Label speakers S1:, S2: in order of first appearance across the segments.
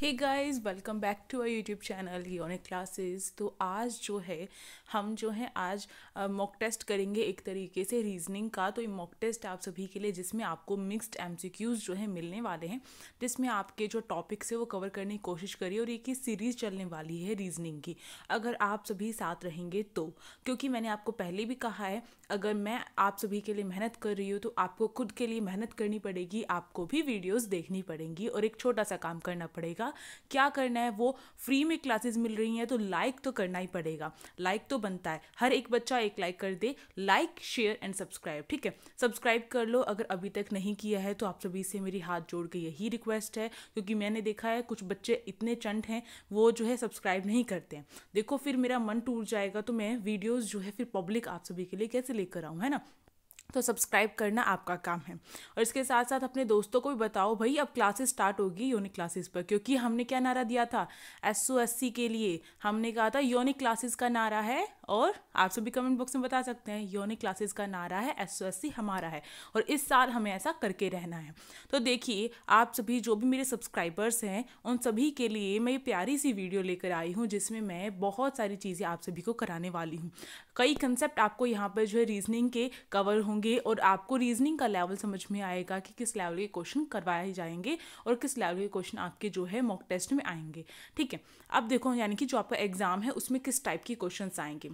S1: hey guys welcome back to our YouTube channel Yonik classes तो आज जो है हम जो है आज मॉक टेस्ट करेंगे एक तरीके से रीजनिंग का तो ये मॉक टेस्ट आप सभी के लिए जिसमें आपको मिक्स्ड एमसीक्यूज जो है मिलने वाले हैं जिसमें आपके जो टॉपिक्स है वो कवर करने की कोशिश करिए और एक ही सीरीज़ चलने वाली है रीजनिंग की अगर आप सभी साथ रहेंगे तो क्योंकि मैंने आपको पहले भी कहा है अगर मैं आप सभी के लिए मेहनत कर रही हूँ तो आपको खुद के लिए मेहनत करनी पड़ेगी आपको भी वीडियोज़ देखनी पड़ेंगी और एक छोटा सा काम करना पड़ेगा का क्या करना है वो फ्री में क्लासेस मिल रही हैं तो लाइक तो करना ही पड़ेगा लाइक तो बनता है हर एक बच्चा एक लाइक कर दे लाइक शेयर एंड सब्सक्राइब ठीक है सब्सक्राइब कर लो अगर अभी तक नहीं किया है तो आप सभी से मेरी हाथ जोड़ के यही रिक्वेस्ट है क्योंकि मैंने देखा है कुछ बच्चे इतने चंट हैं वो जो है सब्सक्राइब नहीं करते हैं देखो फिर मेरा मन टूट जाएगा तो मैं वीडियोज़ जो है फिर पब्लिक आप सभी के लिए कैसे लेकर आऊँ है ना तो सब्सक्राइब करना आपका काम है और इसके साथ साथ अपने दोस्तों को भी बताओ भाई अब क्लासेस स्टार्ट होगी योनिक क्लासेस पर क्योंकि हमने क्या नारा दिया था एस ओ एस सी के लिए हमने कहा था यूनिक क्लासेस का नारा है और आप सभी कमेंट बॉक्स में बता सकते हैं योनिक क्लासेस का नारा है एस ओ एस सी हमारा है और इस साल हमें ऐसा करके रहना है तो देखिए आप सभी जो भी मेरे सब्सक्राइबर्स हैं उन सभी के लिए मैं ये प्यारी सी वीडियो लेकर आई हूँ जिसमें मैं बहुत सारी चीज़ें आप सभी को कराने वाली हूँ कई कंसेप्ट आपको यहाँ पर जो है रीजनिंग के कवर होंगे होंगे और आपको रीजनिंग का लेवल समझ में आएगा कि किस लेवल के क्वेश्चन करवाए जाएंगे और किस लेवल के क्वेश्चन आपके जो है मॉक टेस्ट में आएंगे ठीक है अब देखो यानी कि जो आपका एग्ज़ाम है उसमें किस टाइप के क्वेश्चन आएंगे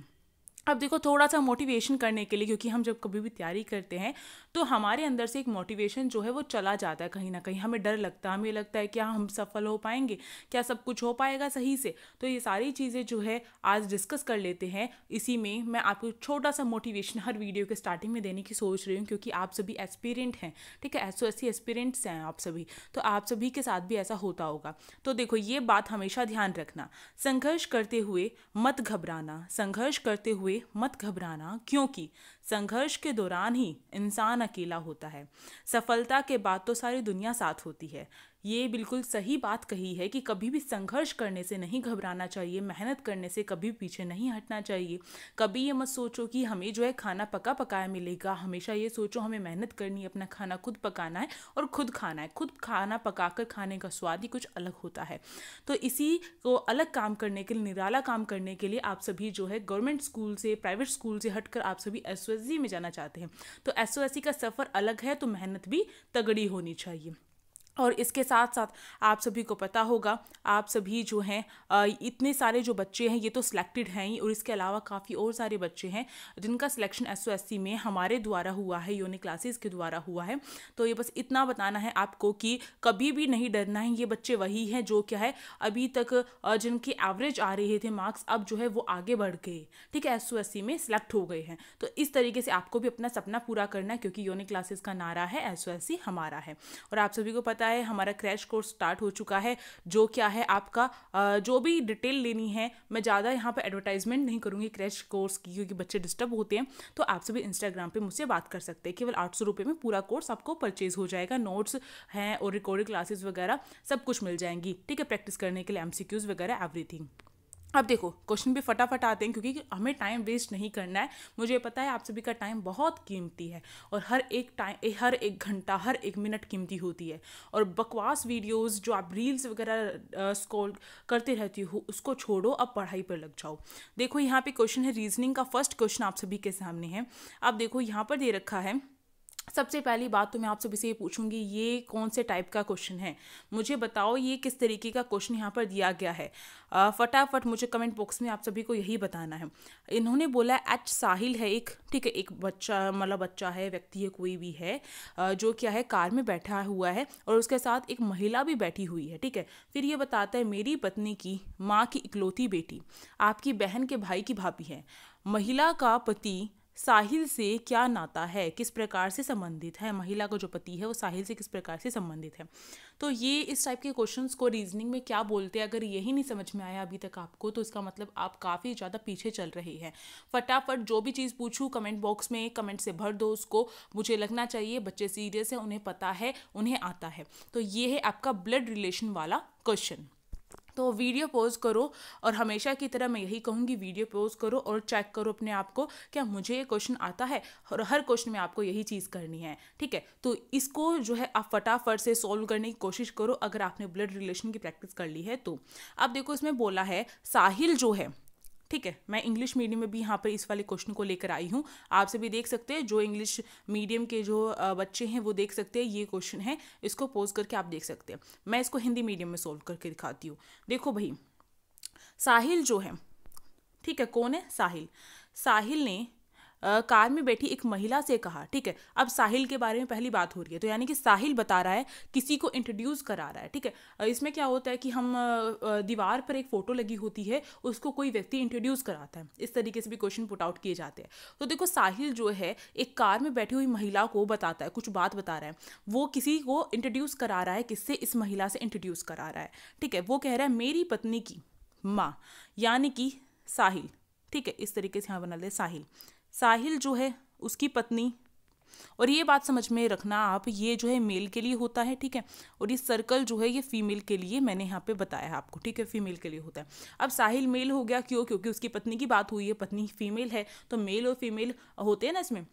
S1: अब देखो थोड़ा सा मोटिवेशन करने के लिए क्योंकि हम जब कभी भी तैयारी करते हैं तो हमारे अंदर से एक मोटिवेशन जो है वो चला जाता है कहीं ना कहीं हमें डर लगता है हमें लगता है क्या हम सफल हो पाएंगे क्या सब कुछ हो पाएगा सही से तो ये सारी चीज़ें जो है आज डिस्कस कर लेते हैं इसी में मैं आपको छोटा सा मोटिवेशन हर वीडियो के स्टार्टिंग में देने की सोच रही हूँ क्योंकि आप सभी एक्सपीरियंट हैं ठीक है ऐसो ऐसी एक्सपीरियंट्स हैं आप सभी तो आप सभी के साथ भी ऐसा होता होगा तो देखो ये बात हमेशा ध्यान रखना संघर्ष करते हुए मत घबराना संघर्ष करते हुए हुए मत घबराना क्योंकि संघर्ष के दौरान ही इंसान अकेला होता है सफलता के बाद तो सारी दुनिया साथ होती है ये बिल्कुल सही बात कही है कि कभी भी संघर्ष करने से नहीं घबराना चाहिए मेहनत करने से कभी पीछे नहीं हटना चाहिए कभी ये मत सोचो कि हमें जो है खाना पका पकाया मिलेगा हमेशा ये सोचो हमें मेहनत करनी है अपना खाना खुद पकाना है और खुद खाना है खुद खाना पकाकर खाने का स्वाद ही कुछ अलग होता है तो इसी को अलग काम करने के लिए निराला काम करने के लिए आप सभी जो है गवर्नमेंट स्कूल से प्राइवेट स्कूल से हटकर आप सभी एस में जाना चाहते हैं तो एस का सफ़र अलग है तो मेहनत भी तगड़ी होनी चाहिए और इसके साथ साथ आप सभी को पता होगा आप सभी जो हैं इतने सारे जो बच्चे हैं ये तो सिलेक्टेड हैं ही और इसके अलावा काफ़ी और सारे बच्चे हैं जिनका सिलेक्शन एस सी में हमारे द्वारा हुआ है योनि क्लासेस के द्वारा हुआ है तो ये बस इतना बताना है आपको कि कभी भी नहीं डरना है ये बच्चे वही हैं जो क्या है अभी तक जिनके एवरेज आ रहे थे मार्क्स अब जो है वो आगे बढ़ गए ठीक है एस में सिलेक्ट हो गए हैं तो इस तरीके से आपको भी अपना सपना पूरा करना है क्योंकि योनि क्लासेस का नारा है एस हमारा है और आप सभी को पता पता है हमारा क्रैश कोर्स स्टार्ट हो चुका है जो क्या है आपका जो भी डिटेल लेनी है मैं ज़्यादा यहाँ पर एडवर्टाइजमेंट नहीं करूँगी क्रैश कोर्स की क्योंकि बच्चे डिस्टर्ब होते हैं तो आप सभी इंस्टाग्राम पर मुझसे बात कर सकते हैं केवल आठ सौ में पूरा कोर्स आपको परचेज हो जाएगा नोट्स हैं और रिकॉर्डिंग क्लासेज वगैरह सब कुछ मिल जाएंगी ठीक है प्रैक्टिस करने के लिए एम वगैरह एवरीथिंग अब देखो क्वेश्चन भी फटाफट आते हैं क्योंकि हमें टाइम वेस्ट नहीं करना है मुझे पता है आप सभी का टाइम बहुत कीमती है और हर एक टाइम हर एक घंटा हर एक मिनट कीमती होती है और बकवास वीडियोस जो आप रील्स वगैरह स्क्रॉल करते रहती हो उसको छोड़ो अब पढ़ाई पर लग जाओ देखो यहाँ पे क्वेश्चन है रीजनिंग का फर्स्ट क्वेश्चन आप सभी के सामने है आप देखो यहाँ पर दे रखा है सबसे पहली बात तो मैं आप सभी से ये पूछूंगी ये कौन से टाइप का क्वेश्चन है मुझे बताओ ये किस तरीके का क्वेश्चन यहाँ पर दिया गया है फटाफट मुझे कमेंट बॉक्स में आप सभी को यही बताना है इन्होंने बोला एच साहिल है एक ठीक है एक बच्चा मतलब बच्चा है व्यक्ति है कोई भी है जो क्या है कार में बैठा हुआ है और उसके साथ एक महिला भी बैठी हुई है ठीक है फिर ये बताता है मेरी पत्नी की माँ की इकलौती बेटी आपकी बहन के भाई की भाभी है महिला का पति साहिल से क्या नाता है किस प्रकार से संबंधित है महिला का जो पति है वो साहिल से किस प्रकार से संबंधित है तो ये इस टाइप के क्वेश्चन को रीजनिंग में क्या बोलते हैं अगर यही नहीं समझ में आया अभी तक आपको तो इसका मतलब आप काफ़ी ज़्यादा पीछे चल रही है फटाफट जो भी चीज़ पूछूँ कमेंट बॉक्स में कमेंट से भर दो उसको मुझे लगना चाहिए बच्चे सीरियस हैं उन्हें पता है उन्हें आता है तो ये है आपका ब्लड रिलेशन वाला क्वेश्चन तो वीडियो पोज करो और हमेशा की तरह मैं यही कहूँगी वीडियो पोज करो और चेक करो अपने आप को क्या मुझे ये क्वेश्चन आता है और हर क्वेश्चन में आपको यही चीज़ करनी है ठीक है तो इसको जो है आप फटाफट से सॉल्व करने की कोशिश करो अगर आपने ब्लड रिलेशन की प्रैक्टिस कर ली है तो अब देखो इसमें बोला है साहिल जो है ठीक है मैं इंग्लिश मीडियम में भी यहाँ पर इस वाले क्वेश्चन को लेकर आई हूँ आप सभी देख सकते हैं जो इंग्लिश मीडियम के जो बच्चे हैं वो देख सकते हैं ये क्वेश्चन है इसको पोज करके आप देख सकते हैं मैं इसको हिंदी मीडियम में सोल्व करके दिखाती हूँ देखो भाई साहिल जो है ठीक है कौन है साहिल साहिल ने कार में बैठी एक महिला से कहा ठीक है अब साहिल के बारे में पहली बात हो रही है तो यानी कि साहिल बता रहा है किसी को इंट्रोड्यूस करा रहा है ठीक है इसमें क्या होता है कि हम दीवार पर एक फ़ोटो लगी होती है उसको कोई व्यक्ति इंट्रोड्यूस कराता है इस तरीके से भी क्वेश्चन पुट आउट किए जाते हैं तो देखो साहिल जो है एक कार में बैठी हुई महिला को बताता है कुछ बात बता रहा है वो किसी को इंट्रोड्यूस करा रहा है किससे इस महिला से इंट्रोड्यूस करा रहा है ठीक है वो कह रहा है मेरी पत्नी की माँ यानी कि साहिल ठीक है इस तरीके से यहाँ बना ले साहिल साहिल जो है उसकी पत्नी और ये बात समझ में रखना आप ये जो है मेल के लिए होता है ठीक है और ये सर्कल जो है ये फीमेल के लिए मैंने यहाँ पे बताया आपको ठीक है फीमेल के लिए होता है अब साहिल मेल हो गया क्यों क्योंकि उसकी पत्नी की बात हुई है पत्नी फीमेल है तो मेल और फीमेल होते हैं ना इसमें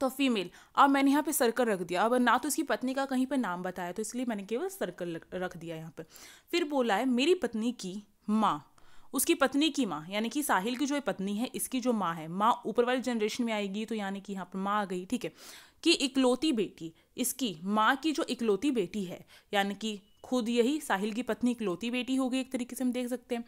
S1: तो फीमेल अब मैंने यहाँ पे सर्कल रख दिया अब ना तो इसकी पत्नी का कहीं पर नाम बताया तो इसलिए मैंने केवल सर्कल रख दिया यहाँ पर फिर बोला है मेरी पत्नी की माँ उसकी पत्नी की माँ यानी कि साहिल की जो पत्नी है इसकी जो माँ है माँ ऊपर वाली जनरेशन में आएगी तो यानी कि यहाँ पर माँ आ गई ठीक है कि इकलौती बेटी इसकी माँ की जो इकलौती बेटी है यानी कि खुद यही साहिल की पत्नी इकलौती बेटी होगी एक तरीके से हम देख सकते हैं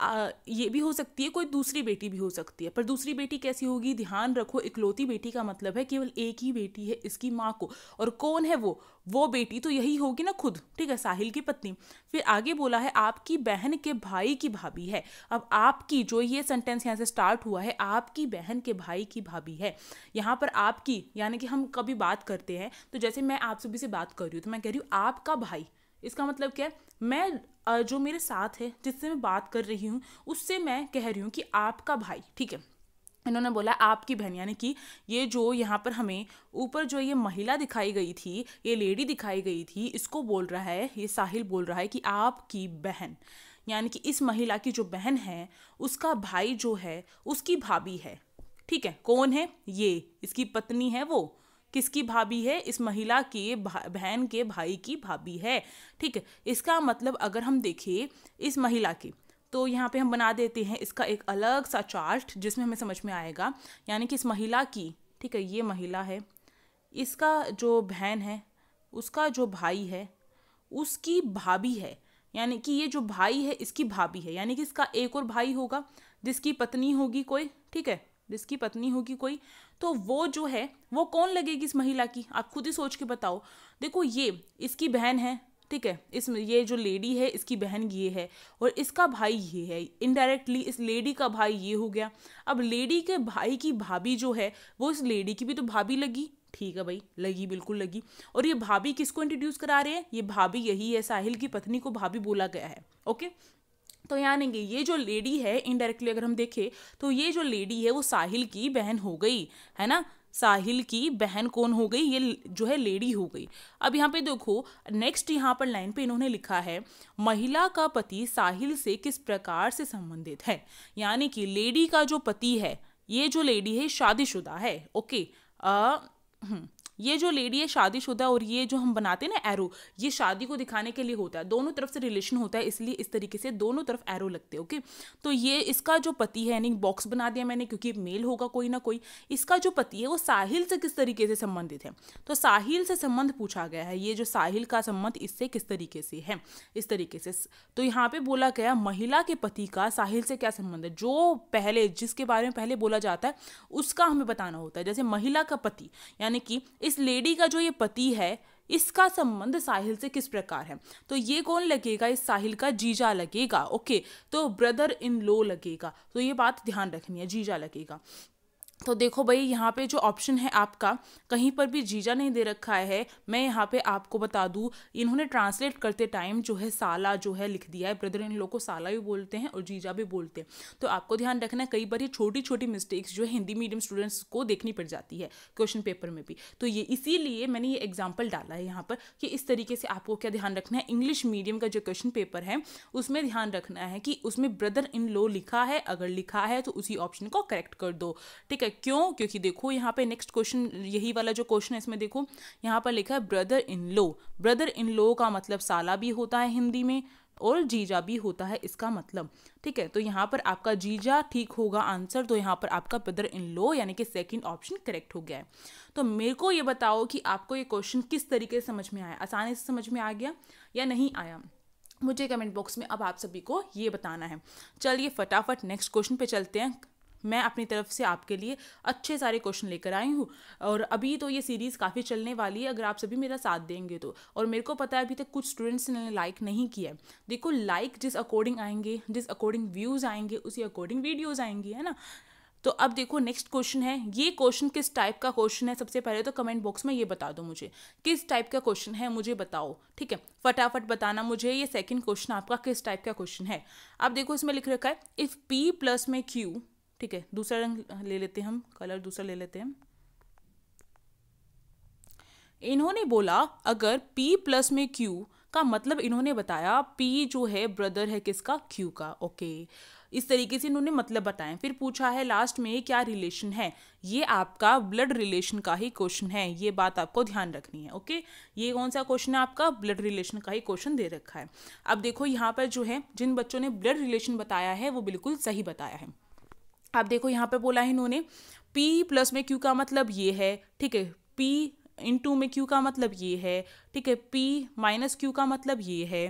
S1: आ, ये भी हो सकती है कोई दूसरी बेटी भी हो सकती है पर दूसरी बेटी कैसी होगी ध्यान रखो इकलौती बेटी का मतलब है केवल एक ही बेटी है इसकी माँ को और कौन है वो वो बेटी तो यही होगी ना खुद ठीक है साहिल की पत्नी फिर आगे बोला है आपकी बहन के भाई की भाभी है अब आपकी जो ये सेंटेंस यहाँ से स्टार्ट हुआ है आपकी बहन के भाई की भाभी है यहाँ पर आपकी यानी कि हम कभी बात करते हैं तो जैसे मैं आप सभी से बात कर रही हूँ तो मैं कह रही हूँ आपका भाई इसका मतलब क्या है मैं जो मेरे साथ है जिससे मैं बात कर रही हूँ उससे मैं कह रही हूँ कि आपका भाई ठीक है इन्होंने बोला आपकी बहन यानी कि ये जो यहाँ पर हमें ऊपर जो ये महिला दिखाई गई थी ये लेडी दिखाई गई थी इसको बोल रहा है ये साहिल बोल रहा है कि आपकी बहन यानी कि इस महिला की जो बहन है उसका भाई जो है उसकी भाभी है ठीक है कौन है ये इसकी पत्नी है वो किसकी भाभी है इस महिला के बहन के भाई की भाभी है ठीक है इसका मतलब अगर हम देखें इस महिला की तो यहाँ पे हम बना देते हैं इसका एक अलग सा चार्ट जिसमें हमें समझ में आएगा यानी कि इस महिला की ठीक है ये महिला है इसका जो बहन है उसका जो भाई है उसकी भाभी है यानी कि ये जो भाई है इसकी भाभी है यानी कि इसका एक और भाई होगा जिसकी पत्नी होगी कोई ठीक है जिसकी पत्नी होगी कोई तो वो जो है वो कौन लगेगी इस महिला की आप खुद ही सोच के बताओ देखो ये इसकी बहन है ठीक है इस ये जो लेडी है इसकी बहन ये है और इसका भाई ये है इनडायरेक्टली इस लेडी का भाई ये हो गया अब लेडी के भाई की भाभी जो है वो इस लेडी की भी तो भाभी लगी ठीक है भाई लगी बिल्कुल लगी और ये भाभी किसको इंट्रोड्यूस करा रहे हैं ये भाभी यही है साहिल की पत्नी को भाभी बोला गया है ओके तो यहाँ आएंगे ये जो लेडी है इनडायरेक्टली अगर हम देखें तो ये जो लेडी है वो साहिल की बहन हो गई है ना साहिल की बहन कौन हो गई ये जो है लेडी हो गई अब यहाँ पे देखो नेक्स्ट यहाँ पर लाइन पे इन्होंने लिखा है महिला का पति साहिल से किस प्रकार से संबंधित है यानी कि लेडी का जो पति है ये जो लेडी है शादीशुदा है ओके आ, ये जो लेडी है शादीशुदा और ये जो हम बनाते हैं ना एरो ये शादी को दिखाने के लिए होता है दोनों तरफ से रिलेशन होता है इसलिए इस तरीके से दोनों तरफ एरो लगते हैं ओके तो ये इसका जो पति है यानी बॉक्स बना दिया मैंने क्योंकि मेल होगा कोई ना कोई इसका जो पति है वो साहिल से किस तरीके से संबंधित है तो साहिल से संबंध पूछा गया है ये जो साहिल का संबंध इससे किस तरीके से है इस तरीके से तो यहाँ पे बोला गया महिला के पति का साहिल से क्या संबंध है जो पहले जिसके बारे में पहले बोला जाता है उसका हमें बताना होता है जैसे महिला का पति यानी कि इस इस लेडी का जो ये पति है इसका संबंध साहिल से किस प्रकार है तो ये कौन लगेगा इस साहिल का जीजा लगेगा ओके तो ब्रदर इन लो लगेगा तो ये बात ध्यान रखनी है जीजा लगेगा तो देखो भाई यहाँ पे जो ऑप्शन है आपका कहीं पर भी जीजा नहीं दे रखा है मैं यहाँ पे आपको बता दूँ इन्होंने ट्रांसलेट करते टाइम जो है साला जो है लिख दिया है ब्रदर इन लोग को साला भी बोलते हैं और जीजा भी बोलते हैं तो आपको ध्यान रखना है कई बार ये छोटी छोटी मिस्टेक्स जो है हिंदी मीडियम स्टूडेंट्स को देखनी पड़ जाती है क्वेश्चन पेपर में भी तो ये इसीलिए मैंने ये एग्जाम्पल डाला है यहाँ पर कि इस तरीके से आपको क्या ध्यान रखना है इंग्लिश मीडियम का जो क्वेश्चन पेपर है उसमें ध्यान रखना है कि उसमें ब्रदर इन लो लिखा है अगर लिखा है तो उसी ऑप्शन को करेक्ट कर दो ठीक है क्यों क्योंकि देखो यहाँ पे नेक्स्ट क्वेश्चन यही वाला जो क्वेश्चन है इसमें देखो यहाँ पर लिखा है brother in low brother in लो का मतलब साला भी होता है हिंदी में और जीजा भी होता है इसका मतलब ठीक है तो यहाँ पर आपका जीजा ठीक होगा आंसर तो यहाँ पर आपका ब्रदर इन लो यानी कि सेकंड ऑप्शन करेक्ट हो गया है तो मेरे को ये बताओ कि आपको ये क्वेश्चन किस तरीके से समझ में आया आसानी से समझ में आ गया या नहीं आया मुझे कमेंट बॉक्स में अब आप सभी को ये बताना है चलिए फटाफट नेक्स्ट क्वेश्चन पे चलते हैं मैं अपनी तरफ से आपके लिए अच्छे सारे क्वेश्चन लेकर आई हूँ और अभी तो ये सीरीज़ काफ़ी चलने वाली है अगर आप सभी मेरा साथ देंगे तो और मेरे को पता है अभी तक कुछ स्टूडेंट्स ने लाइक नहीं किया है देखो लाइक जिस अकॉर्डिंग आएंगे जिस अकॉर्डिंग व्यूज़ आएंगे उसी अकॉर्डिंग वीडियोज़ आएंगी है ना तो अब देखो नेक्स्ट क्वेश्चन है ये क्वेश्चन किस टाइप का क्वेश्चन है सबसे पहले तो कमेंट बॉक्स में ये बता दो मुझे किस टाइप का क्वेश्चन है मुझे बताओ ठीक है फटाफट बताना मुझे ये सेकंड क्वेश्चन आपका किस टाइप का क्वेश्चन है अब देखो इसमें लिख रखा है इफ़ पी प्लस में क्यू ठीक है दूसरा रंग ले लेते हैं हम कलर दूसरा ले लेते हैं इन्होंने बोला अगर P प्लस में Q का मतलब इन्होंने बताया P जो है ब्रदर है किसका Q का ओके इस तरीके से इन्होंने मतलब बताया फिर पूछा है लास्ट में क्या रिलेशन है ये आपका ब्लड रिलेशन का ही क्वेश्चन है ये बात आपको ध्यान रखनी है ओके ये कौन सा क्वेश्चन है आपका ब्लड रिलेशन का ही क्वेश्चन दे रखा है अब देखो यहाँ पर जो है जिन बच्चों ने ब्लड रिलेशन बताया है वो बिल्कुल सही बताया है आप देखो यहाँ पे बोला है इन्होंने पी प्लस में क्यू का मतलब ये है ठीक है पी इन टू में क्यू का मतलब ये है ठीक है पी माइनस क्यू का मतलब ये है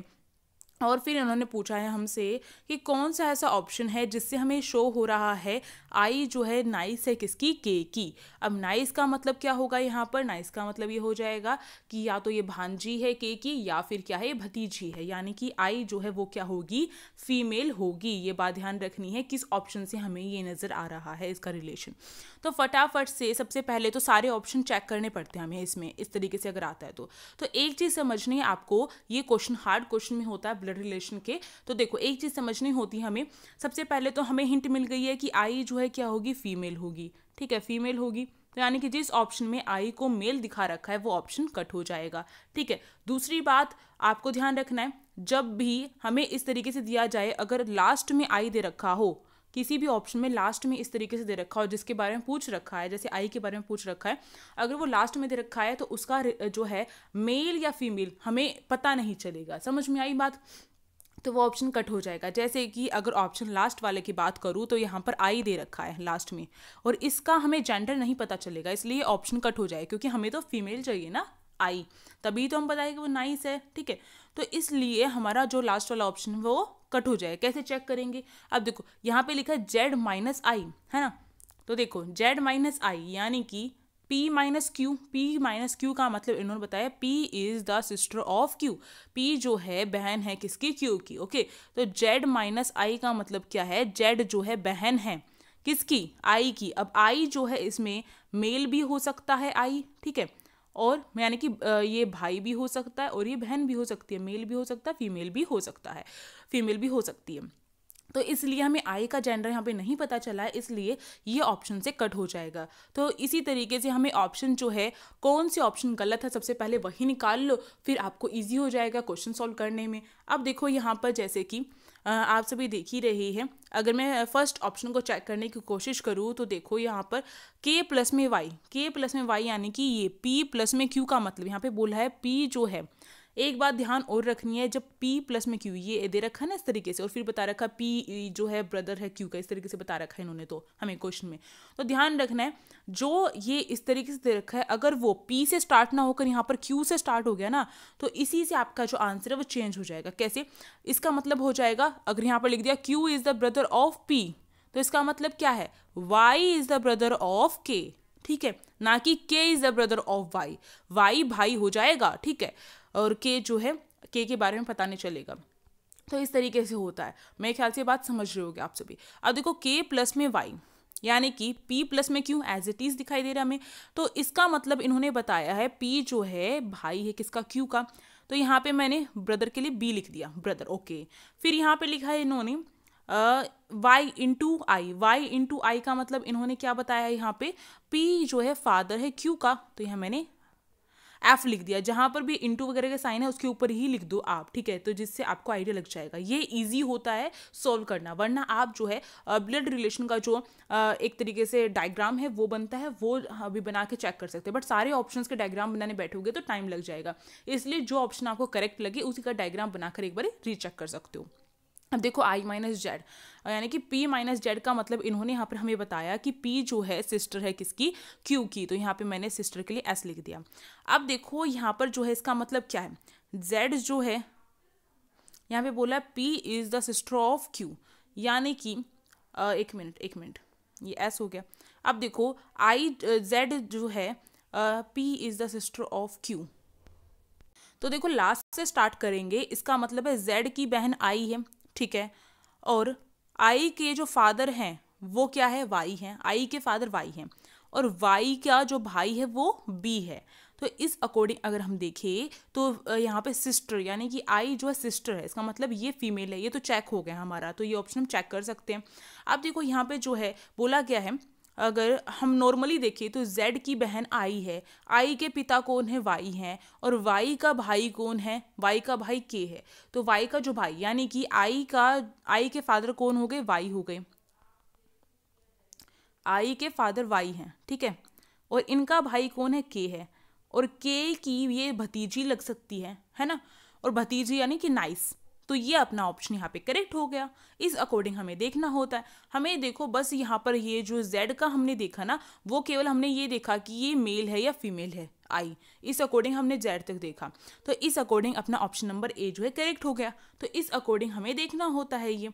S1: और फिर इन्होंने पूछा है हमसे कि कौन सा ऐसा ऑप्शन है जिससे हमें शो हो रहा है आई जो है नाइस है किसकी के की अब नाइस का मतलब क्या होगा यहाँ पर नाइस का मतलब ये हो जाएगा कि या तो ये भांजी है के की या फिर क्या है भतीजी है यानी कि आई जो है वो क्या होगी फीमेल होगी ये बात ध्यान रखनी है किस ऑप्शन से हमें ये नज़र आ रहा है इसका रिलेशन तो फटाफट से सबसे पहले तो सारे ऑप्शन चेक करने पड़ते हैं हमें इसमें इस तरीके से अगर आता है तो, तो एक चीज़ समझनी है आपको ये क्वेश्चन हार्ड क्वेश्चन में होता है ब्लड रिलेशन के तो देखो एक चीज़ समझनी होती है हमें सबसे पहले तो हमें हिंट मिल गई है कि आई जो है क्या होगी फीमेल होगी ठीक है फीमेल होगी तो यानी कि जिस ऑप्शन में आई को मेल दिखा रखा है वो ऑप्शन कट हो जाएगा ठीक है दूसरी बात आपको ध्यान रखना है जब भी हमें इस तरीके से दिया जाए अगर लास्ट में आई दे रखा हो किसी भी ऑप्शन में लास्ट में इस तरीके से दे रखा हो जिसके बारे में पूछ रखा है जैसे आई के बारे में पूछ रखा है अगर वो लास्ट में दे रखा है तो उसका जो है मेल या फीमेल हमें पता नहीं चलेगा समझ में आई बात तो वो ऑप्शन कट हो जाएगा जैसे कि अगर ऑप्शन लास्ट वाले की बात करूँ तो यहाँ पर आई दे रखा है लास्ट में और इसका हमें जेंडर नहीं पता चलेगा इसलिए ऑप्शन कट हो जाएगा क्योंकि हमें तो फीमेल चाहिए ना आई तभी तो हम बताएंगे वो नाइस है ठीक है तो इसलिए हमारा जो लास्ट वाला ऑप्शन वो कट हो जाए कैसे चेक करेंगे अब देखो यहाँ पे लिखा है जेड माइनस आई है ना तो देखो जेड माइनस आई यानी कि P minus Q P minus Q का मतलब इन्होंने बताया P is the sister of Q P जो है बहन है किसकी क्यू की ओके तो जेड माइनस आई का मतलब क्या है जेड जो है बहन है किसकी आई की अब आई जो है इसमें मेल भी हो सकता है आई ठीक है और यानी कि ये भाई भी हो सकता है और ये बहन भी हो सकती है मेल भी हो सकता है फीमेल भी हो सकता है फीमेल भी हो सकती है तो इसलिए हमें आई का जेंडर यहाँ पे नहीं पता चला है इसलिए ये ऑप्शन से कट हो जाएगा तो इसी तरीके से हमें ऑप्शन जो है कौन से ऑप्शन गलत है सबसे पहले वही निकाल लो फिर आपको ईजी हो जाएगा क्वेश्चन सॉल्व करने में अब देखो यहाँ पर जैसे कि आप सभी देख ही रहे हैं अगर मैं फर्स्ट ऑप्शन को चेक करने की कोशिश करूँ तो देखो यहाँ पर के प्लस में वाई के प्लस में वाई यानी कि ये पी प्लस में क्यू का मतलब यहाँ पे बोला है पी जो है एक बात ध्यान और रखनी है जब पी प्लस में क्यू ये दे रखा है ना इस तरीके से और फिर बता रखा पी e, जो है ब्रदर है क्यू का इस तरीके से बता रखा है इन्होंने तो हमें क्वेश्चन में तो ध्यान रखना है जो ये इस तरीके से दे रखा है अगर वो पी से स्टार्ट ना होकर यहाँ पर क्यू से स्टार्ट हो गया ना तो इसी से आपका जो आंसर है वो चेंज हो जाएगा कैसे इसका मतलब हो जाएगा अगर यहाँ पर लिख दिया Q is the brother of P तो इसका मतलब क्या है Y is the brother of K ठीक है ना कि K is the brother of Y Y भाई हो जाएगा ठीक है और के जो है के के बारे में पता नहीं चलेगा तो इस तरीके से होता है मेरे ख्याल से बात समझ रहे होगी आप सभी अब देखो के प्लस में वाई यानी कि P प्लस में क्यों एज इट इज़ दिखाई दे रहा हमें तो इसका मतलब इन्होंने बताया है P जो है भाई है किसका Q का तो यहाँ पे मैंने ब्रदर के लिए B लिख दिया ब्रदर ओके फिर यहाँ पे लिखा है इन्होंने Y into I Y into I का मतलब इन्होंने क्या बताया है यहाँ पे P जो है फादर है Q का तो यहाँ मैंने एफ लिख दिया जहाँ पर भी इंटू वगैरह का साइन है उसके ऊपर ही लिख दो आप ठीक है तो जिससे आपको आइडिया लग जाएगा ये ईजी होता है सॉल्व करना वरना आप जो है ब्लड रिलेशन का जो एक तरीके से डायग्राम है वो बनता है वो अभी बना के चेक कर सकते हैं बट सारे ऑप्शन के डायग्राम बनाने बैठोगे तो टाइम लग जाएगा इसलिए जो ऑप्शन आपको करेक्ट लगे उसी का डायग्राम बनाकर एक बार रीचेक कर सकते हो अब देखो आई माइनस जेड यानी कि पी माइनस जेड का मतलब इन्होंने यहाँ पर हमें बताया कि पी जो है सिस्टर है किसकी क्यू की तो यहाँ पे मैंने सिस्टर के लिए एस लिख दिया अब देखो यहाँ पर जो है इसका मतलब क्या है जेड जो है यहाँ पे बोला P is the sister of Q यानी कि एक मिनट एक मिनट ये एस हो गया अब देखो आई जेड जो है P is the sister of Q तो देखो लास्ट से स्टार्ट करेंगे इसका मतलब है जेड की बहन आई है ठीक है और आई के जो फादर हैं वो क्या है वाई हैं आई के फादर वाई हैं और वाई का जो भाई है वो बी है तो इस अकॉर्डिंग अगर हम देखें तो यहाँ पे सिस्टर यानी कि आई जो है सिस्टर है इसका मतलब ये फीमेल है ये तो चेक हो गया हमारा तो ये ऑप्शन हम चेक कर सकते हैं आप देखो यहाँ पे जो है बोला गया है अगर हम नॉर्मली देखें तो जेड की बहन आई है आई के पिता कौन है वाई हैं और वाई का भाई कौन है वाई का भाई के है तो वाई का जो भाई यानी कि आई का आई के फादर कौन हो गए वाई हो गए आई के फादर वाई हैं ठीक है और इनका भाई कौन है के है और के की ये भतीजी लग सकती है है ना और भतीजी यानी कि नाइस तो ये अपना ऑप्शन यहाँ पे करेक्ट हो गया इस अकॉर्डिंग हमें देखना होता है हमें देखो बस यहाँ पर ये जो जेड का हमने देखा ना वो केवल हमने ये देखा कि ये मेल है या फीमेल है आई इस अकॉर्डिंग हमने जेड तक देखा तो इस अकॉर्डिंग अपना ऑप्शन नंबर ए जो है करेक्ट हो गया तो इस अकॉर्डिंग हमें देखना होता है ये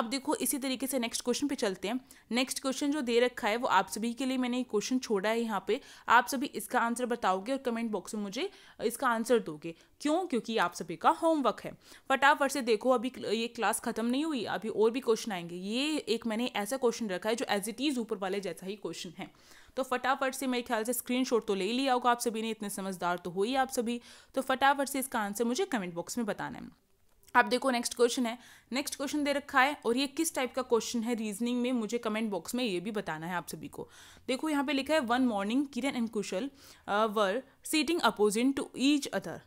S1: अब देखो इसी तरीके से नेक्स्ट क्वेश्चन पे चलते हैं नेक्स्ट क्वेश्चन जो दे रखा है वो आप सभी के लिए मैंने ये क्वेश्चन छोड़ा है यहाँ पे आप सभी इसका आंसर बताओगे और कमेंट बॉक्स में मुझे इसका आंसर दोगे क्यों क्योंकि आप सभी का होमवर्क है फटाफट से देखो अभी ये क्लास खत्म नहीं हुई अभी और भी क्वेश्चन आएंगे ये एक मैंने ऐसा क्वेश्चन रखा है जो एज इट इज़ ऊपर वाले जैसा ही क्वेश्चन है तो फटाफट से मेरे ख्याल से स्क्रीन तो ले लिया होगा आप सभी ने इतने समझदार तो हो ही आप सभी तो फटाफट से इसका आंसर मुझे कमेंट बॉक्स में बताना है आप देखो नेक्स्ट क्वेश्चन है नेक्स्ट क्वेश्चन दे रखा है और ये किस टाइप का क्वेश्चन है रीजनिंग में मुझे कमेंट बॉक्स में ये भी बताना है आप सभी को देखो यहाँ पे लिखा है one morning Kiran and Kushal were sitting opposite to each other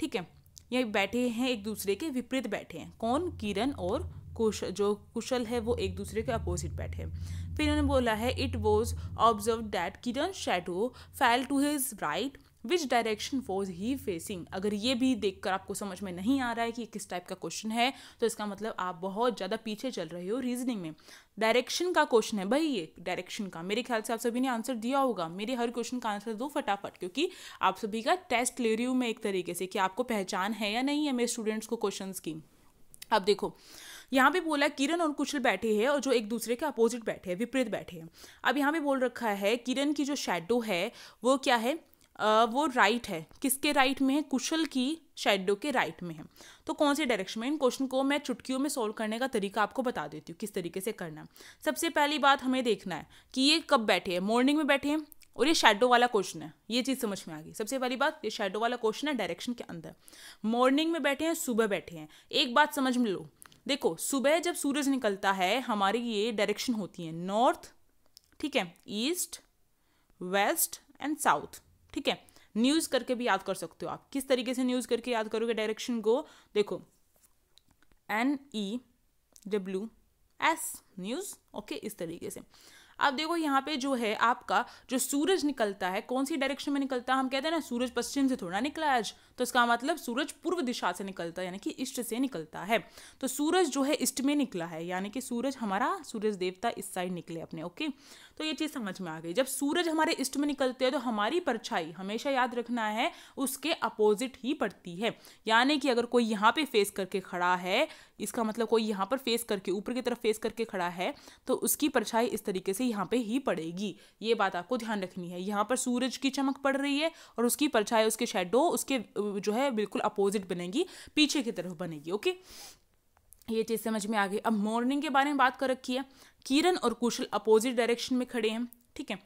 S1: ठीक है ये बैठे हैं एक दूसरे के विपरीत बैठे हैं कौन किरण और कुशल जो कुशल है वो एक दूसरे के अपोजिट बैठे हैं फिर इन्होंने बोला है it was observe that Kiran shadow fell to his right which direction was he facing अगर ये भी देखकर आपको समझ में नहीं आ रहा है कि किस टाइप का क्वेश्चन है तो इसका मतलब आप बहुत ज़्यादा पीछे चल रहे हो रीजनिंग में डायरेक्शन का क्वेश्चन है भाई ये डायरेक्शन का मेरे ख्याल से आप सभी ने आंसर दिया होगा मेरे हर क्वेश्चन का आंसर दो फटाफट क्योंकि आप सभी का टेस्ट ले रही हूँ मैं एक तरीके से कि आपको पहचान है या नहीं है मेरे स्टूडेंट्स को क्वेश्चन की अब देखो यहाँ पे बोला किरण और कुशल बैठे हैं और जो एक दूसरे के अपोजिट बैठे हैं विपरीत बैठे हैं अब यहाँ पे बोल रखा है किरण की जो शेडो है वो क्या है आ, वो राइट है किसके राइट में है कुशल की शेडो के राइट में है तो कौन से डायरेक्शन में इन क्वेश्चन को मैं चुटकियों में सॉल्व करने का तरीका आपको बता देती हूँ किस तरीके से करना सबसे पहली बात हमें देखना है कि ये कब बैठे हैं मॉर्निंग में बैठे हैं और ये शेडो वाला क्वेश्चन है ये चीज़ समझ में आ गई सबसे पहली बात ये शेडो वाला क्वेश्चन है डायरेक्शन के अंदर मॉर्निंग में बैठे हैं सुबह बैठे हैं एक बात समझ में लो देखो सुबह जब सूरज निकलता है हमारी ये डायरेक्शन होती है नॉर्थ ठीक है ईस्ट वेस्ट एंड साउथ ठीक है न्यूज़ करके भी याद कर सकते हो आप किस तरीके से न्यूज़ करके याद करोगे डायरेक्शन को देखो N E W S news okay इस तरीके से आप देखो यहाँ पे जो है आपका जो सूरज निकलता है कौन सी डायरेक्शन में निकलता है हम कहते हैं ना सूरज पश्चिम से थोड़ा निकला आज तो इसका मतलब सूरज पूर्व दिशा से निकलता है यानी कि ईस्ट से निकलता है तो सूरज जो है ईस्ट में निकला है यानी कि सूरज हमारा सूरज देवता इस साइड निकले अपने ओके तो ये चीज़ समझ में आ गई जब सूरज हमारे इष्ट में निकलते हैं तो हमारी परछाई हमेशा याद रखना है उसके अपोजिट ही पड़ती है यानी कि अगर कोई यहाँ पे फेस करके खड़ा है इसका मतलब कोई यहाँ पर फेस करके ऊपर की तरफ फेस करके खड़ा है तो उसकी परछाई इस तरीके से यहाँ पे ही पड़ेगी ये बात आपको ध्यान रखनी है यहाँ पर सूरज की चमक पड़ रही है और उसकी परछाई उसके शेडो उसके जो है बिल्कुल अपोजिट बनेगी पीछे की तरफ बनेगी ओके ये चीज़ समझ में आ गई अब मॉर्निंग के बारे में बात कर रखी है किरण और कुशल अपोजिट डायरेक्शन में खड़े हैं ठीक है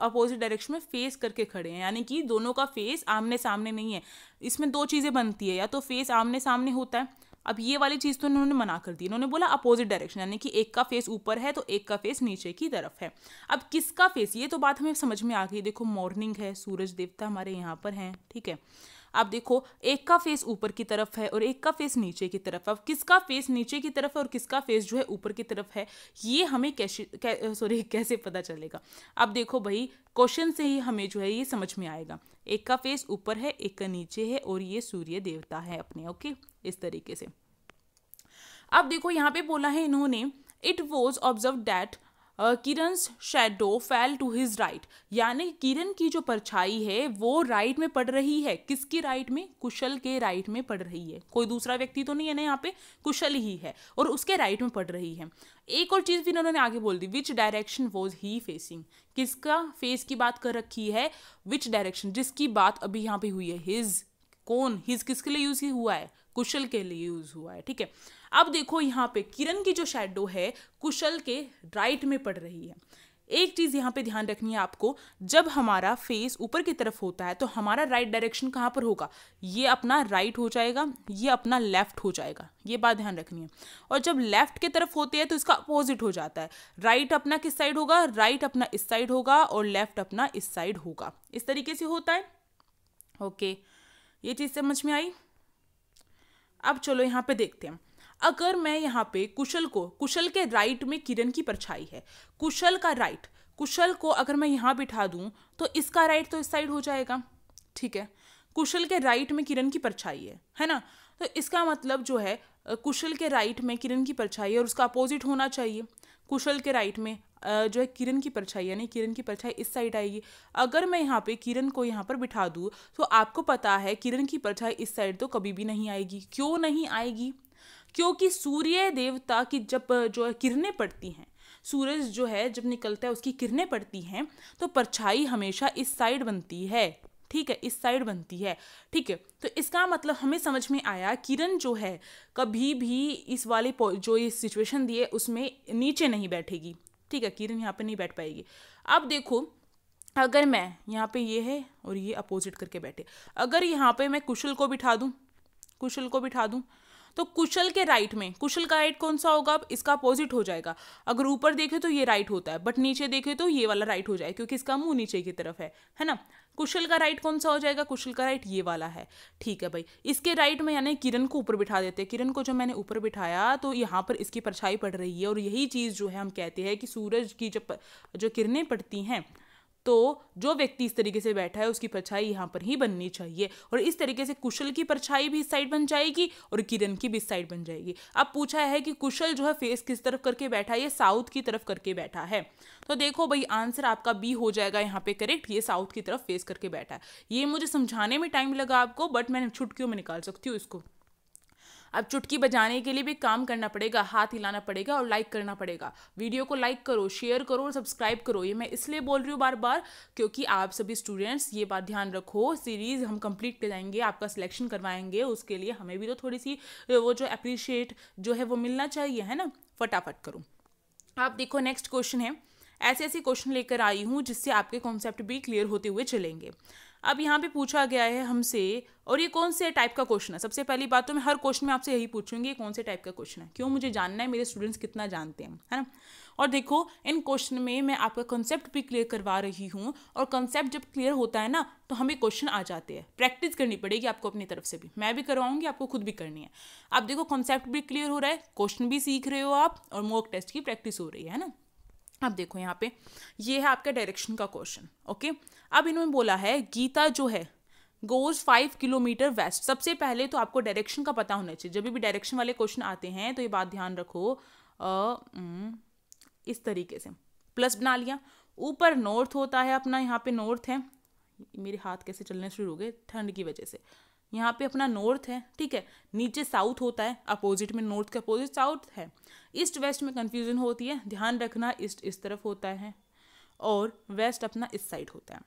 S1: अपोजिट डायरेक्शन में फेस करके खड़े हैं यानी कि दोनों का फेस आमने सामने नहीं है इसमें दो चीज़ें बनती है या तो फेस आमने सामने होता है अब ये वाली चीज़ तो इन्होंने मना कर दी इन्होंने बोला अपोजिट डायरेक्शन यानी कि एक का फेस ऊपर है तो एक का फेस नीचे की तरफ है अब किसका फेस ये तो बात हमें समझ में आ गई देखो मॉर्निंग है सूरज देवता हमारे यहाँ पर हैं ठीक है आप देखो एक का फेस ऊपर की तरफ है और एक का फेस नीचे की तरफ है अब किसका फेस नीचे की तरफ है और किसका फेस जो है ऊपर की तरफ है ये हमें कैसे कै, सॉरी कैसे पता चलेगा अब देखो भाई क्वेश्चन से ही हमें जो है ये समझ में आएगा एक का फेस ऊपर है एक का नीचे है और ये सूर्य देवता है अपने ओके इस तरीके से अब देखो यहाँ पे बोला है इन्होंने it was observe that Kiran shadow fell to his right यानी किरण की जो परछाई है वो राइट में पड़ रही है किसकी राइट में कुशल के राइट में पड़ रही है कोई दूसरा व्यक्ति तो नहीं है ना यहाँ पे कुशल ही है और उसके राइट में पड़ रही है एक और चीज़ भी इन्होंने आगे बोल दी which direction was he facing किसका फेस की बात कर रखी है विच डायरेक्शन जिसकी बात अभी यहाँ पे हुई है हिज कौन हिज किसके लिए यूज़ हुआ है कुशल के लिए यूज़ हुआ है ठीक है अब देखो यहाँ पे किरण की जो शेडो है कुशल के राइट में पड़ रही है एक चीज़ यहाँ पे ध्यान रखनी है आपको जब हमारा फेस ऊपर की तरफ होता है तो हमारा राइट डायरेक्शन कहाँ पर होगा ये अपना राइट हो जाएगा ये अपना लेफ्ट हो जाएगा ये बात ध्यान रखनी है और जब लेफ्ट की तरफ होते हैं तो इसका अपोजिट हो जाता है राइट अपना किस साइड होगा राइट अपना इस साइड होगा और लेफ्ट अपना इस साइड होगा इस तरीके से होता है ओके ये चीज़ समझ में आई अब चलो यहाँ पे देखते हैं अगर मैं यहाँ पे कुशल को कुशल के राइट में किरण की परछाई है कुशल का राइट कुशल को अगर मैं यहाँ बिठा दूँ तो इसका राइट तो इस साइड हो जाएगा ठीक है कुशल के राइट में किरण की परछाई है है ना तो इसका मतलब जो है कुशल के राइट में किरण की परछाई और उसका अपोजिट होना चाहिए कुशल के राइट में जो है किरण की परछाई यानी किरण की परछाई इस साइड आएगी अगर मैं यहाँ पे किरण को यहाँ पर बिठा दूँ तो आपको पता है किरण की परछाई इस साइड तो कभी भी नहीं आएगी क्यों नहीं आएगी क्योंकि सूर्य देवता की जब जो है किरणें पड़ती हैं सूरज जो है जब निकलता है उसकी किरणें पड़ती हैं तो परछाई हमेशा इस साइड बनती है ठीक है इस साइड बनती है ठीक है तो इसका मतलब हमें समझ में आया किरण जो है कभी भी इस वाले जो ये सिचुएशन दी है उसमें नीचे नहीं बैठेगी ठीक है किरण यहाँ पे नहीं बैठ पाएगी अब देखो अगर मैं यहाँ पे ये है और ये अपोजिट करके बैठे अगर यहाँ पे मैं कुशल को बिठा दूँ कुशल को बिठा दूँ तो कुशल के राइट में कुशल का राइट कौन सा होगा अब इसका अपोजिट हो जाएगा अगर ऊपर देखे तो ये राइट होता है बट नीचे देखे तो ये वाला राइट हो जाए क्योंकि इसका मुंह नीचे की तरफ है है ना कुशल का राइट कौन सा हो जाएगा कुशल का राइट ये वाला है ठीक है भाई इसके राइट में यानी किरण को ऊपर बिठा देते हैं किरण को जब मैंने ऊपर बिठाया तो यहाँ पर इसकी परछाई पड़ रही है और यही चीज़ जो है हम कहते हैं कि सूरज की जब जो किरणें पड़ती हैं तो जो व्यक्ति इस तरीके से बैठा है उसकी परछाई यहाँ पर ही बननी चाहिए और इस तरीके से कुशल की परछाई भी इस साइड बन जाएगी और किरण की भी इस साइड बन जाएगी अब पूछा है कि कुशल जो है फेस किस तरफ करके बैठा है ये साउथ की तरफ करके बैठा है तो देखो भाई आंसर आपका बी हो जाएगा यहाँ पे करेक्ट ये साउथ की तरफ फेस करके बैठा है ये मुझे समझाने में टाइम लगा आपको बट मैंने छुटकियों में निकाल सकती हूँ इसको अब चुटकी बजाने के लिए भी काम करना पड़ेगा हाथ हिलाना पड़ेगा और लाइक करना पड़ेगा वीडियो को लाइक करो शेयर करो और सब्सक्राइब करो ये मैं इसलिए बोल रही हूँ बार बार क्योंकि आप सभी स्टूडेंट्स ये बात ध्यान रखो सीरीज़ हम कंप्लीट जाएंगे आपका सिलेक्शन करवाएंगे उसके लिए हमें भी तो थोड़ी सी वो जो अप्रिशिएट जो है वो मिलना चाहिए है ना फटाफट करो आप देखो नेक्स्ट क्वेश्चन है ऐसे ऐसे क्वेश्चन लेकर आई हूँ जिससे आपके कॉन्सेप्ट भी क्लियर होते हुए चलेंगे अब यहाँ पे पूछा गया है हमसे और ये कौन से टाइप का क्वेश्चन है सबसे पहली बात तो मैं हर क्वेश्चन में आपसे यही पूछूंगी ये कौन से टाइप का क्वेश्चन है क्यों मुझे जानना है मेरे स्टूडेंट्स कितना जानते हैं है ना और देखो इन क्वेश्चन में मैं आपका कंसेप्ट भी क्लियर करवा रही हूँ और कंसेप्ट जब क्लियर होता है ना तो हमें क्वेश्चन आ जाते हैं प्रैक्टिस करनी पड़ेगी आपको अपनी तरफ से भी मैं भी करवाऊंगी आपको खुद भी करनी है आप देखो कॉन्सेप्ट भी क्लियर हो रहा है क्वेश्चन भी सीख रहे हो आप और मॉक टेस्ट की प्रैक्टिस हो रही है ना अब देखो यहाँ पे ये है आपका डायरेक्शन का क्वेश्चन ओके अब इन्होंने बोला है गीता जो है गोज फाइव किलोमीटर वेस्ट सबसे पहले तो आपको डायरेक्शन का पता होना चाहिए जब भी डायरेक्शन वाले क्वेश्चन आते हैं तो ये बात ध्यान रखो आ, इस तरीके से प्लस बना लिया ऊपर नॉर्थ होता है अपना यहाँ पे नॉर्थ है मेरे हाथ कैसे चलने शुरू हो गए ठंड की वजह से यहाँ पे अपना नॉर्थ है ठीक है नीचे साउथ होता है अपोजिट में नॉर्थ के अपोजिट साउथ है ईस्ट वेस्ट में कन्फ्यूजन होती है ध्यान रखना ईस्ट इस तरफ होता है और वेस्ट अपना इस साइड होता है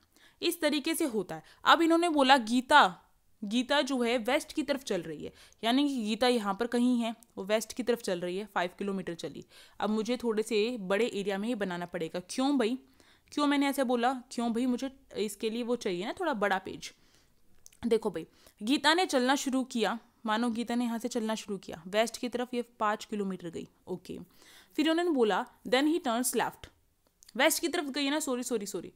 S1: इस तरीके से होता है अब इन्होंने बोला गीता गीता जो है वेस्ट की तरफ चल रही है यानी कि गीता यहाँ पर कहीं है वो वेस्ट की तरफ चल रही है फाइव किलोमीटर चली अब मुझे थोड़े से बड़े एरिया में ही बनाना पड़ेगा क्यों भाई क्यों मैंने ऐसे बोला क्यों भाई मुझे इसके लिए वो चाहिए ना थोड़ा बड़ा पेज देखो भाई गीता ने चलना शुरू किया मानो गीता ने यहाँ से चलना शुरू किया वेस्ट की तरफ ये पाँच किलोमीटर गई ओके फिर उन्होंने बोला then he turns left west की तरफ गई ना सॉरी सॉरी सॉरी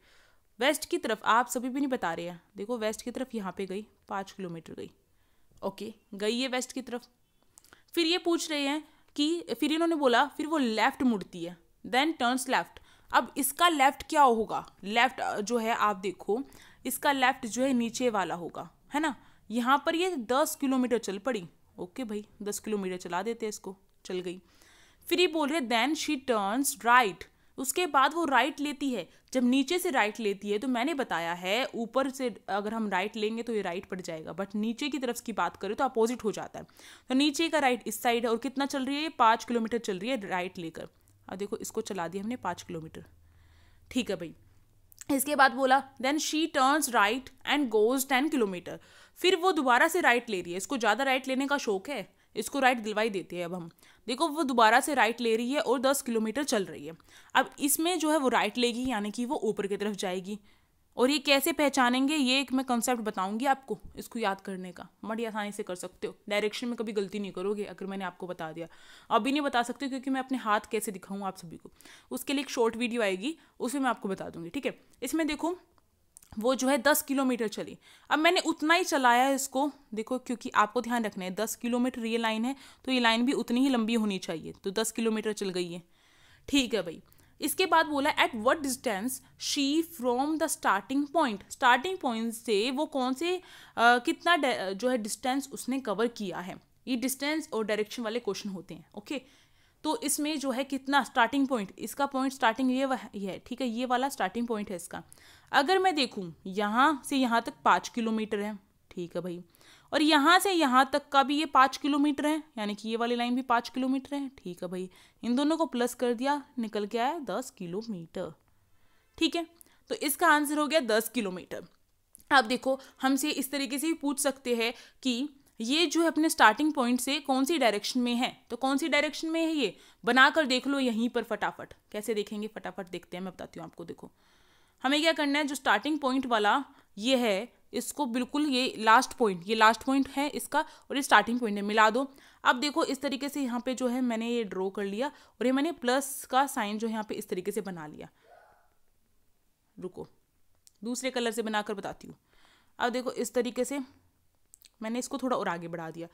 S1: वेस्ट की तरफ आप सभी भी नहीं बता रहे हैं देखो वेस्ट की तरफ यहाँ पे गई पाँच किलोमीटर गई ओके गई ये वेस्ट की तरफ फिर ये पूछ रहे हैं कि फिर इन्होंने बोला फिर वो लेफ्ट मुड़ती है देन टर्न्स लेफ्ट अब इसका लेफ्ट क्या होगा लेफ्ट जो है आप देखो इसका लेफ्ट जो है नीचे वाला होगा है ना यहाँ पर ये दस किलोमीटर चल पड़ी ओके भाई दस किलोमीटर चला देते इसको चल गई फिर ये बोल रहे देन शी टर्न्स राइट उसके बाद वो राइट लेती है जब नीचे से राइट लेती है तो मैंने बताया है ऊपर से अगर हम राइट लेंगे तो ये राइट पड़ जाएगा बट नीचे की तरफ की बात करें तो अपोजिट हो जाता है तो नीचे का राइट इस साइड है और कितना चल रही है ये पाँच किलोमीटर चल रही है राइट लेकर अब देखो इसको चला दिया हमने पाँच किलोमीटर ठीक है भाई इसके बाद बोला then she turns right and goes ten kilometre फिर वो दोबारा से राइट ले रही है इसको ज़्यादा राइट लेने का शौक है इसको राइट दिलवाई देती है अब हम देखो वो दोबारा से राइट ले रही है और दस किलोमीटर चल रही है अब इसमें जो है वो राइट लेगी यानी कि वो ऊपर की तरफ जाएगी और ये कैसे पहचानेंगे ये एक मैं कंसेप्ट बताऊंगी आपको इसको याद करने का बड़ी आसानी से कर सकते हो डायरेक्शन में कभी गलती नहीं करोगे अगर मैंने आपको बता दिया अभी नहीं बता सकते क्योंकि मैं अपने हाथ कैसे दिखाऊँ आप सभी को उसके लिए एक शॉर्ट वीडियो आएगी उसमें मैं आपको बता दूँगी ठीक है इसमें देखो वो जो है दस किलोमीटर चली अब मैंने उतना ही चलाया है इसको देखो क्योंकि आपको ध्यान रखना है दस किलोमीटर ये लाइन है तो ये लाइन भी उतनी ही लंबी होनी चाहिए तो दस किलोमीटर चल गई है ठीक है भाई इसके बाद बोला at what distance she from the starting point starting point से वो कौन से आ, कितना जो है डिस्टेंस उसने कवर किया है ये डिस्टेंस और डायरेक्शन वाले क्वेश्चन होते हैं ओके तो इसमें जो है कितना स्टार्टिंग पॉइंट इसका पॉइंट स्टार्टिंग ये है ठीक है ये वाला स्टार्टिंग पॉइंट है इसका अगर मैं देखूँ यहाँ से यहाँ तक पाँच किलोमीटर है ठीक है भाई और यहाँ से यहाँ तक का भी ये पाँच किलोमीटर है यानी कि ये वाली लाइन भी पाँच किलोमीटर है ठीक है भाई इन दोनों को प्लस कर दिया निकल के आया दस किलोमीटर ठीक है तो इसका आंसर हो गया दस किलोमीटर अब देखो हमसे इस तरीके से भी पूछ सकते हैं कि ये जो है अपने स्टार्टिंग पॉइंट से कौन सी डायरेक्शन में है तो कौन सी डायरेक्शन में है ये बनाकर देख लो यहीं पर फटाफट कैसे देखेंगे फटाफट देखते हैं मैं बताती हूँ आपको देखो हमें क्या करना है जो स्टार्टिंग पॉइंट वाला ये है इसको बिल्कुल ये लास्ट पॉइंट ये लास्ट पॉइंट है इसका और ये स्टार्टिंग पॉइंट है मिला दो अब देखो इस तरीके से यहाँ पे जो है मैंने ये ड्रॉ कर लिया और ये मैंने प्लस का साइन जो है यहाँ पे इस तरीके से बना लिया रुको दूसरे कलर से बनाकर बताती हूँ अब देखो इस तरीके से मैंने इसको थोड़ा और आगे बढ़ा दिया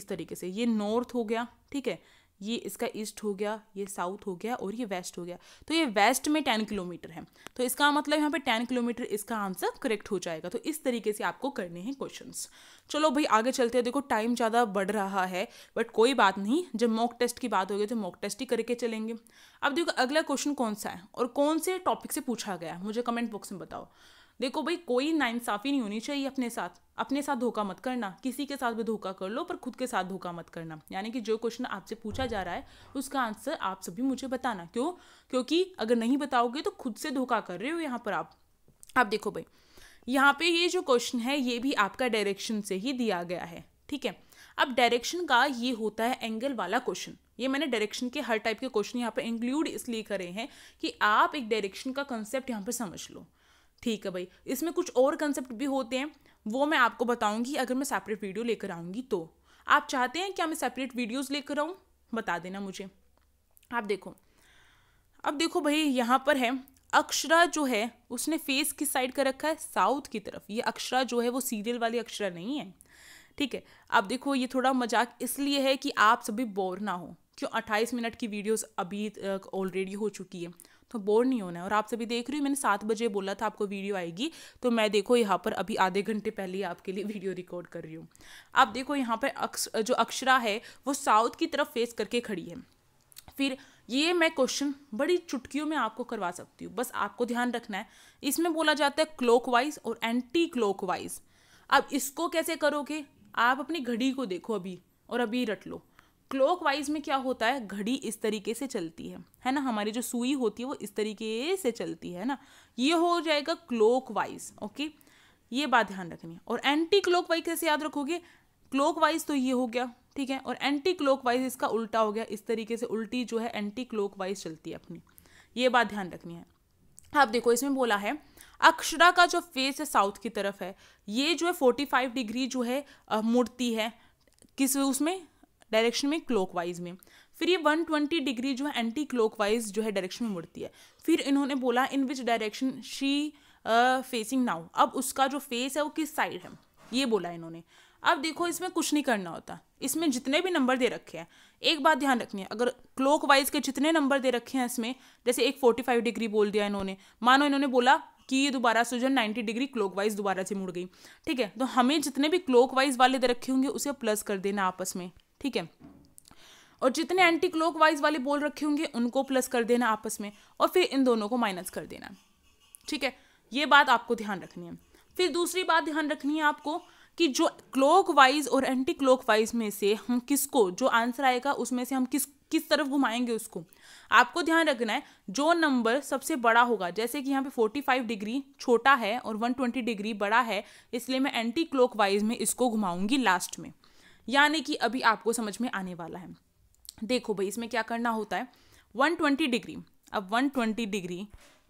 S1: इस तरीके से ये नॉर्थ हो गया ठीक है ये इसका ईस्ट हो गया ये साउथ हो गया और ये वेस्ट हो गया तो ये वेस्ट में टेन किलोमीटर है तो इसका मतलब यहाँ पे टेन किलोमीटर इसका आंसर करेक्ट हो जाएगा तो इस तरीके से आपको करने हैं क्वेश्चंस चलो भाई आगे चलते हैं देखो टाइम ज़्यादा बढ़ रहा है बट कोई बात नहीं जब मॉक टेस्ट की बात होगी तो मॉक टेस्ट ही करके चलेंगे अब देखो अगला क्वेश्चन कौन सा है और कौन से टॉपिक से पूछा गया मुझे कमेंट बॉक्स में बताओ देखो भाई कोई नाइंसाफ़ी नहीं होनी चाहिए अपने साथ अपने साथ धोखा मत करना किसी के साथ भी धोखा कर लो पर खुद के साथ धोखा मत करना यानी कि जो क्वेश्चन आपसे पूछा जा रहा है उसका आंसर आप सभी मुझे बताना क्यों क्योंकि अगर नहीं बताओगे तो खुद से धोखा कर रहे हो यहाँ पर आप आप देखो भाई यहाँ पे ये जो क्वेश्चन है ये भी आपका डायरेक्शन से ही दिया गया है ठीक है अब डायरेक्शन का ये होता है एंगल वाला क्वेश्चन ये मैंने डायरेक्शन के हर टाइप के क्वेश्चन यहाँ पर इंक्लूड इसलिए करे हैं कि आप एक डायरेक्शन का कंसेप्ट यहाँ पर समझ लो ठीक है भाई इसमें कुछ और कंसेप्ट भी होते हैं वो मैं आपको बताऊंगी अगर मैं सेपरेट वीडियो लेकर आऊँगी तो आप चाहते हैं क्या मैं सेपरेट वीडियोस लेकर आऊँ बता देना मुझे आप देखो अब देखो भाई यहाँ पर है अक्षरा जो है उसने फेस किस साइड का रखा है साउथ की तरफ ये अक्षरा जो है वो सीरियल वाली अक्षरा नहीं है ठीक है अब देखो ये थोड़ा मजाक इसलिए है कि आप सभी बोर ना हो क्यों 28 मिनट की वीडियोस अभी ऑलरेडी हो चुकी है तो बोर नहीं होना है और आप सभी देख रही हूँ मैंने सात बजे बोला था आपको वीडियो आएगी तो मैं देखो यहाँ पर अभी आधे घंटे पहले ही आपके लिए वीडियो रिकॉर्ड कर रही हूँ आप देखो यहाँ पर अक्ष जो अक्षरा है वो साउथ की तरफ फेस करके खड़ी है फिर ये मैं क्वेश्चन बड़ी चुटकियों में आपको करवा सकती हूँ बस आपको ध्यान रखना है इसमें बोला जाता है क्लोक और एंटी क्लोक अब इसको कैसे करोगे आप अपनी घड़ी को देखो अभी और अभी रट लो क्लॉक वाइज में क्या होता है घड़ी इस तरीके से चलती है है ना हमारी जो सुई होती है वो इस तरीके से चलती है ना ये हो जाएगा क्लॉक वाइज ओके ये बात ध्यान रखनी है और एंटी क्लॉक वाइज कैसे याद रखोगे क्लॉक वाइज तो ये हो गया ठीक है और एंटी क्लॉक वाइज इसका उल्टा हो गया इस तरीके से उल्टी जो है एंटी क्लॉक वाइज चलती है अपनी ये बात ध्यान रखनी है आप देखो इसमें बोला है अक्षरा का जो फेस है साउथ की तरफ है ये जो है फोर्टी फाइव डिग्री जो है मुड़ती है किस उसमें डायरेक्शन में वाइज में फिर ये 120 डिग्री जो है एंटी वाइज जो है डायरेक्शन में मुड़ती है फिर इन्होंने बोला in which direction she facing now अब उसका जो फेस है वो किस साइड है ये बोला इन्होंने अब देखो इसमें कुछ नहीं करना होता इसमें जितने भी नंबर दे रखे हैं एक बात ध्यान रखनी है अगर क्लोक वाइज के जितने नंबर दे रखे हैं इसमें जैसे एक फोर्टी फाइव डिग्री बोल दिया इन्होंने मानो इन्होंने बोला कि ये दोबारा से जो है नाइन्टी डिग्री क्लॉक वाइज दोबारा से मुड़ गई ठीक है तो हमें जितने भी क्लोक वाइज वाले दे रखे होंगे उसे प्लस कर देना आपस में ठीक है और जितने एंटी क्लोक वाइज वाले बोल रखे होंगे उनको प्लस कर देना आपस में और फिर इन दोनों को माइनस कर देना ठीक है ये बात आपको ध्यान रखनी है फिर दूसरी बात ध्यान रखनी है आपको कि जो क्लोक वाइज और एंटी क्लोक वाइज में से हम किसको जो आंसर आएगा उसमें से हम किस किस तरफ घुमाएंगे उसको आपको ध्यान रखना है जो नंबर सबसे बड़ा होगा जैसे कि यहाँ पे 45 डिग्री छोटा है और 120 डिग्री बड़ा है इसलिए मैं एंटी क्लोक वाइज में इसको घुमाऊंगी लास्ट में यानी कि अभी आपको समझ में आने वाला है देखो भाई इसमें क्या करना होता है 120 डिग्री अब 120 डिग्री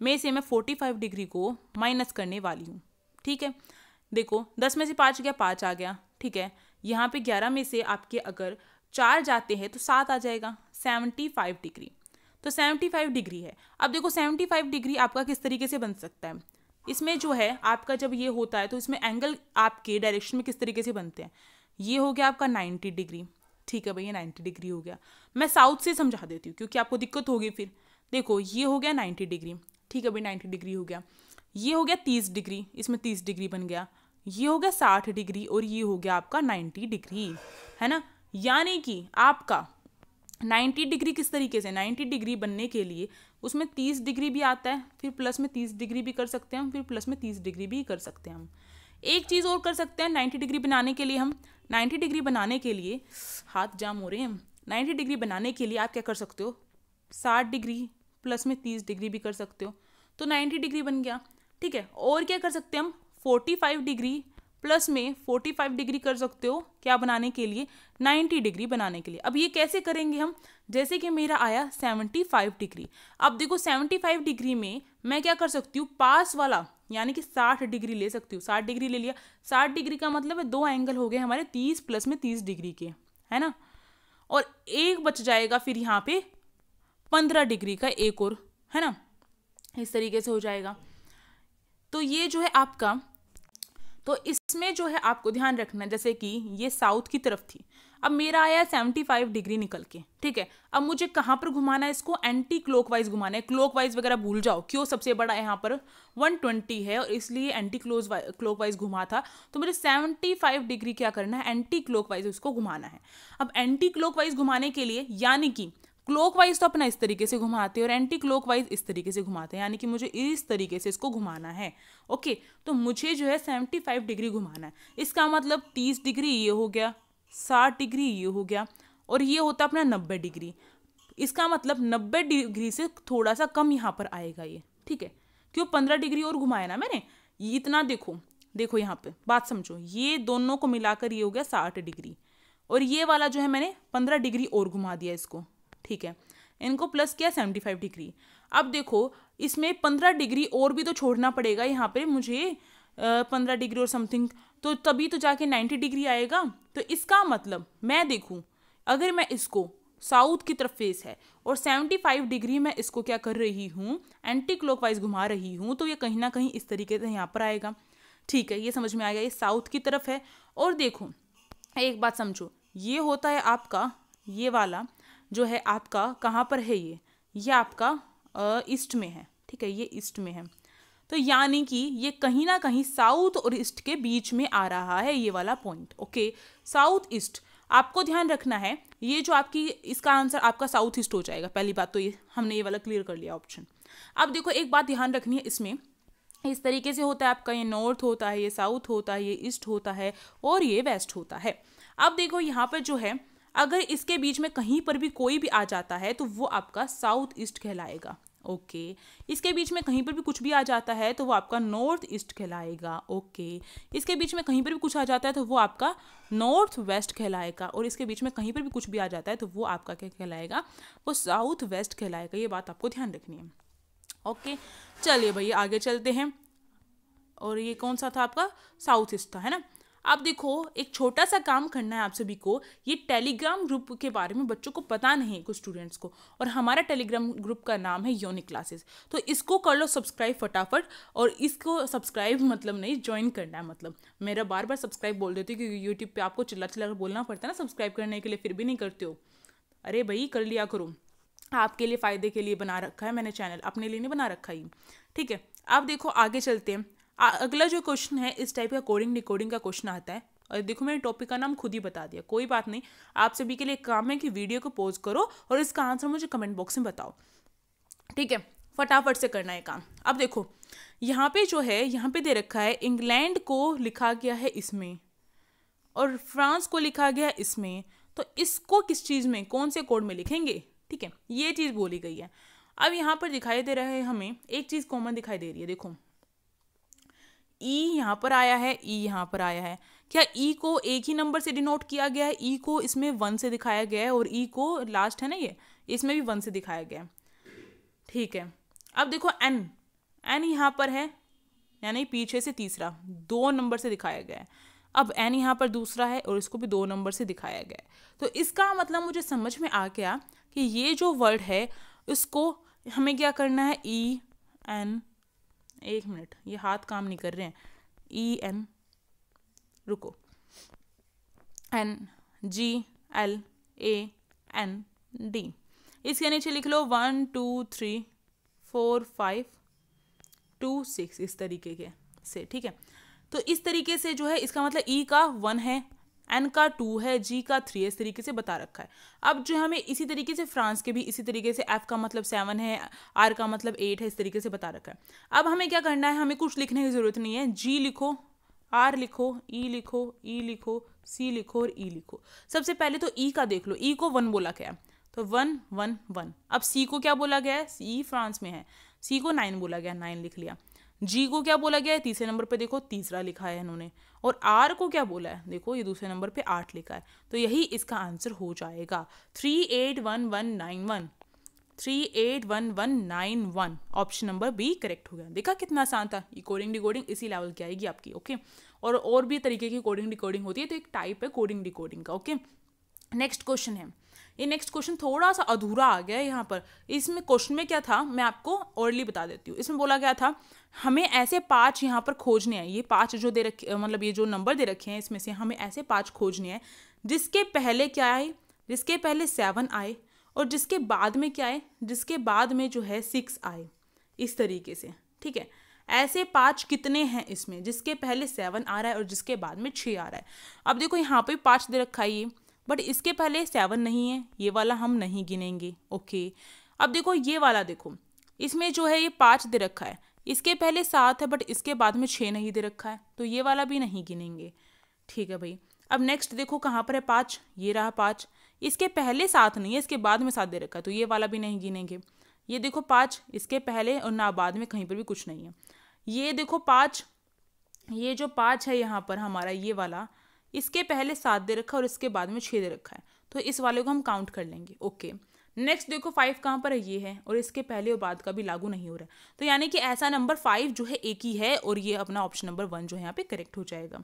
S1: में से मैं 45 डिग्री को माइनस करने वाली हूँ ठीक है देखो दस में से पाँच गया पाँच आ गया ठीक है यहाँ पे ग्यारह में से आपके अगर चार जाते हैं तो सात आ जाएगा सेवेंटी फाइव डिग्री तो सेवेंटी फाइव डिग्री है अब देखो सेवेंटी फाइव डिग्री आपका किस तरीके से बन सकता है इसमें जो है आपका जब ये होता है तो इसमें एंगल आपके डायरेक्शन में किस तरीके से बनते हैं ये हो गया आपका नाइन्टी डिग्री ठीक है भैया नाइन्टी डिग्री हो गया मैं साउथ से समझा देती हूँ क्योंकि आपको दिक्कत होगी फिर देखो ये हो गया नाइन्टी डिग्री ठीक है भैया नाइन्टी डिग्री हो गया ये हो गया तीस डिग्री इसमें तीस डिग्री बन गया ये हो गया साठ डिग्री और ये हो गया आपका नाइन्टी डिग्री है ना यानी कि आपका नाइन्टी डिग्री किस तरीके से नाइन्टी डिग्री बनने के लिए उसमें तीस डिग्री भी आता है फिर प्लस में तीस डिग्री भी कर सकते हैं हम फिर प्लस में तीस डिग्री भी कर सकते हैं हम एक चीज़ और कर सकते हैं नाइन्टी डिग्री बनाने के लिए हम नाइन्टी डिग्री बनाने के लिए हाथ जाम हो रहे हैं नाइन्टी डिग्री बनाने के लिए आप क्या कर सकते हो साठ डिग्री प्लस में तीस डिग्री भी कर सकते हो तो नाइन्टी डिग्री बन गया ठीक है और क्या कर सकते हैं हम फोर्टी फाइव डिग्री प्लस में फोर्टी फाइव डिग्री कर सकते हो क्या बनाने के लिए नाइन्टी डिग्री बनाने के लिए अब ये कैसे करेंगे हम जैसे कि मेरा आया सेवेंटी फाइव डिग्री अब देखो सेवेंटी फाइव डिग्री में मैं क्या कर सकती हूँ पास वाला यानी कि साठ डिग्री ले सकती हूँ साठ डिग्री ले लिया साठ डिग्री का मतलब है दो एंगल हो गए हमारे तीस प्लस में तीस डिग्री के है ना और एक बच जाएगा फिर यहाँ पे पंद्रह डिग्री का एक और है ना इस तरीके से हो जाएगा तो ये जो है आपका तो इसमें जो है आपको ध्यान रखना जैसे कि ये साउथ की तरफ थी अब मेरा आया सेवेंटी फाइव डिग्री निकल के ठीक है अब मुझे कहाँ पर घुमाना है इसको एंटी वाइज घुमाना है वाइज वगैरह भूल जाओ क्यों सबसे बड़ा यहाँ पर वन ट्वेंटी है और इसलिए एंटी क्लोज वाइज घुमा था तो मुझे फाइव डिग्री क्या करना है एंटी वाइज उसको घुमाना है अब एंटी वाइज घुमाने के लिए यानी कि वाइज तो अपना इस तरीके से घुमाते हैं और एंटी वाइज इस तरीके से घुमाते हैं यानी कि मुझे इस तरीके से इसको घुमाना है ओके तो मुझे जो है फाइव डिग्री घुमाना है इसका मतलब तीस डिग्री ये हो गया साठ डिग्री ये हो गया और ये होता अपना नब्बे डिग्री इसका मतलब नब्बे डिग्री से थोड़ा सा कम यहाँ पर आएगा ये ठीक है क्यों पंद्रह डिग्री और घुमाया ना मैंने इतना देखो देखो यहाँ पे बात समझो ये दोनों को मिलाकर ये हो गया साठ डिग्री और ये वाला जो है मैंने पंद्रह डिग्री और घुमा दिया इसको ठीक है इनको प्लस किया सेवेंटी फाइव डिग्री अब देखो इसमें पंद्रह डिग्री और भी तो छोड़ना पड़ेगा यहाँ पे मुझे पंद्रह डिग्री और समथिंग तो तभी तो जाके नाइन्टी डिग्री आएगा तो इसका मतलब मैं देखूँ अगर मैं इसको साउथ की तरफ फेस है और 75 डिग्री मैं इसको क्या कर रही हूँ एंटी क्लॉकवाइज घुमा रही हूँ तो ये कहीं ना कहीं इस तरीके से यहाँ पर आएगा ठीक है ये समझ में आएगा ये साउथ की तरफ है और देखो एक बात समझो ये होता है आपका ये वाला जो है आपका कहाँ पर है ये ये आपका ईस्ट में है ठीक है ये ईस्ट में है तो यानी कि ये कहीं ना कहीं साउथ और ईस्ट के बीच में आ रहा है ये वाला पॉइंट ओके साउथ ईस्ट आपको ध्यान रखना है ये जो आपकी इसका आंसर आपका साउथ ईस्ट हो जाएगा पहली बात तो ये हमने ये वाला क्लियर कर लिया ऑप्शन अब देखो एक बात ध्यान रखनी है इसमें इस तरीके से होता है आपका ये नॉर्थ होता है ये साउथ होता है ये ईस्ट होता है और ये वेस्ट होता है अब देखो यहाँ पर जो है अगर इसके बीच में कहीं पर भी कोई भी आ जाता है तो वो आपका साउथ ईस्ट कहलाएगा ओके इसके बीच में कहीं पर भी कुछ भी आ जाता है तो वो आपका नॉर्थ ईस्ट कहलाएगा ओके इसके बीच में कहीं पर भी कुछ आ जाता है तो वो आपका नॉर्थ वेस्ट कहलाएगा और इसके बीच में कहीं पर भी कुछ भी आ जाता है तो वो आपका क्या कहलाएगा वो साउथ वेस्ट कहलाएगा ये बात आपको ध्यान रखनी है ओके चलिए भैया आगे चलते हैं और ये कौन सा था आपका साउथ ईस्ट था है ना आप देखो एक छोटा सा काम करना है आप सभी को ये टेलीग्राम ग्रुप के बारे में बच्चों को पता नहीं है कुछ स्टूडेंट्स को और हमारा टेलीग्राम ग्रुप का नाम है योनिक क्लासेस तो इसको कर लो सब्सक्राइब फटाफट और इसको सब्सक्राइब मतलब नहीं ज्वाइन करना है मतलब मेरा बार बार सब्सक्राइब बोल देती हूँ क्योंकि यूट्यूब पर आपको चिल्ला चिल्ला कर बोलना पड़ता है ना सब्सक्राइब करने के लिए फिर भी नहीं करते हो अरे भाई कर लिया करो आपके लिए फ़ायदे के लिए बना रखा है मैंने चैनल अपने लिए नहीं बना रखा ही ठीक है आप देखो आगे चलते हैं अगला जो क्वेश्चन है इस टाइप का कोडिंग डिकोडिंग का क्वेश्चन आता है और देखो मैंने टॉपिक का नाम खुद ही बता दिया कोई बात नहीं आप सभी के लिए काम है कि वीडियो को पॉज करो और इसका आंसर मुझे कमेंट बॉक्स में बताओ ठीक है फटाफट से करना है काम अब देखो यहाँ पे जो है यहाँ पे दे रखा है इंग्लैंड को लिखा गया है इसमें और फ्रांस को लिखा गया है इसमें तो इसको किस चीज़ में कौन से कोड में लिखेंगे ठीक है ये चीज़ बोली गई है अब यहाँ पर दिखाई दे रहा है हमें एक चीज़ कॉमन दिखाई दे रही है देखो ई यहाँ पर आया है ई यहाँ पर आया है क्या ई को एक ही नंबर से डिनोट किया गया है ई को इसमें वन से दिखाया गया है और ई को लास्ट है ना ये इसमें भी वन से दिखाया गया है ठीक है अब देखो एन एन यहाँ पर है यानी पीछे से तीसरा दो नंबर से दिखाया गया है अब एन यहाँ पर दूसरा है और इसको भी दो नंबर से दिखाया गया है तो इसका मतलब मुझे समझ में आ गया कि ये जो वर्ड है इसको हमें क्या करना है ई e, एन एक मिनट ये हाथ काम नहीं कर रहे हैं ई e एन रुको N G L A N D इसके नीचे लिख लो one two three four five two six इस तरीके के से ठीक है तो इस तरीके से जो है इसका मतलब ई e का वन है एन का टू है जी का थ्री है इस तरीके से बता रखा है अब जो हमें इसी तरीके से फ्रांस के भी इसी तरीके से एफ का मतलब सेवन है आर का मतलब एट है इस तरीके से बता रखा है अब हमें क्या करना है हमें कुछ लिखने की ज़रूरत नहीं है जी लिखो आर लिखो ई e लिखो ई e लिखो सी लिखो और ई e लिखो सबसे पहले तो ई का देख लो ई को वन बोला गया तो वन वन वन अब सी को क्या बोला गया है ई फ्रांस में है सी को नाइन बोला गया नाइन लिख लिया जी को क्या बोला गया है तीसरे नंबर पे देखो तीसरा लिखा है इन्होंने और आर को क्या बोला है देखो ये दूसरे नंबर पे आठ लिखा है तो यही इसका आंसर हो जाएगा three eight one one nine one three eight one one nine one option number B correct हो गया देखा कितना आसान था ये कोडिंग डिकोडिंग इसी लेवल की आएगी आपकी ओके और और भी तरीके की कोडिंग डिकोडिंग होती है तो एक टाइप है कोडिंग डिकोडिंग का ओके नेक्स्ट क्वेश्चन है ये नेक्स्ट क्वेश्चन थोड़ा सा अधूरा आ गया है यहाँ पर इसमें क्वेश्चन में क्या था मैं आपको ओरली बता देती हूँ इसमें बोला गया था हमें ऐसे पाँच यहाँ पर खोजने हैं ये पाँच जो दे रखे मतलब ये जो नंबर दे रखे हैं इसमें से हमें ऐसे पाँच खोजने हैं जिसके पहले क्या आए जिसके पहले सेवन आए और जिसके बाद में क्या आए जिसके बाद में जो है सिक्स आए इस तरीके से ठीक है ऐसे पाँच कितने हैं इसमें जिसके पहले सेवन आ रहा है और जिसके बाद में छः आ रहा है अब देखो यहाँ पे पाँच दे रखा है ये बट इसके पहले सेवन नहीं है ये वाला हम नहीं गिनेंगे ओके अब देखो ये वाला देखो इसमें जो है ये पाँच दे रखा है इसके पहले सात है बट इसके बाद में छः नहीं दे रखा है तो ये वाला भी नहीं गिनेंगे ठीक है भाई अब नेक्स्ट देखो कहाँ पर है पाँच ये रहा पाँच इसके पहले सात नहीं है इसके बाद में सात दे रखा है तो ये वाला भी नहीं गिनेंगे ये देखो पाँच इसके पहले और ना बाद में कहीं पर भी कुछ नहीं है ये देखो पाँच ये जो पाँच है यहाँ पर हमारा ये वाला इसके पहले सात दे रखा है और इसके बाद में छः दे रखा है तो इस वाले को हम काउंट कर लेंगे ओके नेक्स्ट देखो फाइव कहाँ पर है ये है और इसके पहले और बाद का भी लागू नहीं हो रहा है तो यानी कि ऐसा नंबर फाइव जो है एक ही है और ये अपना ऑप्शन नंबर वन जो है यहाँ पे करेक्ट हो जाएगा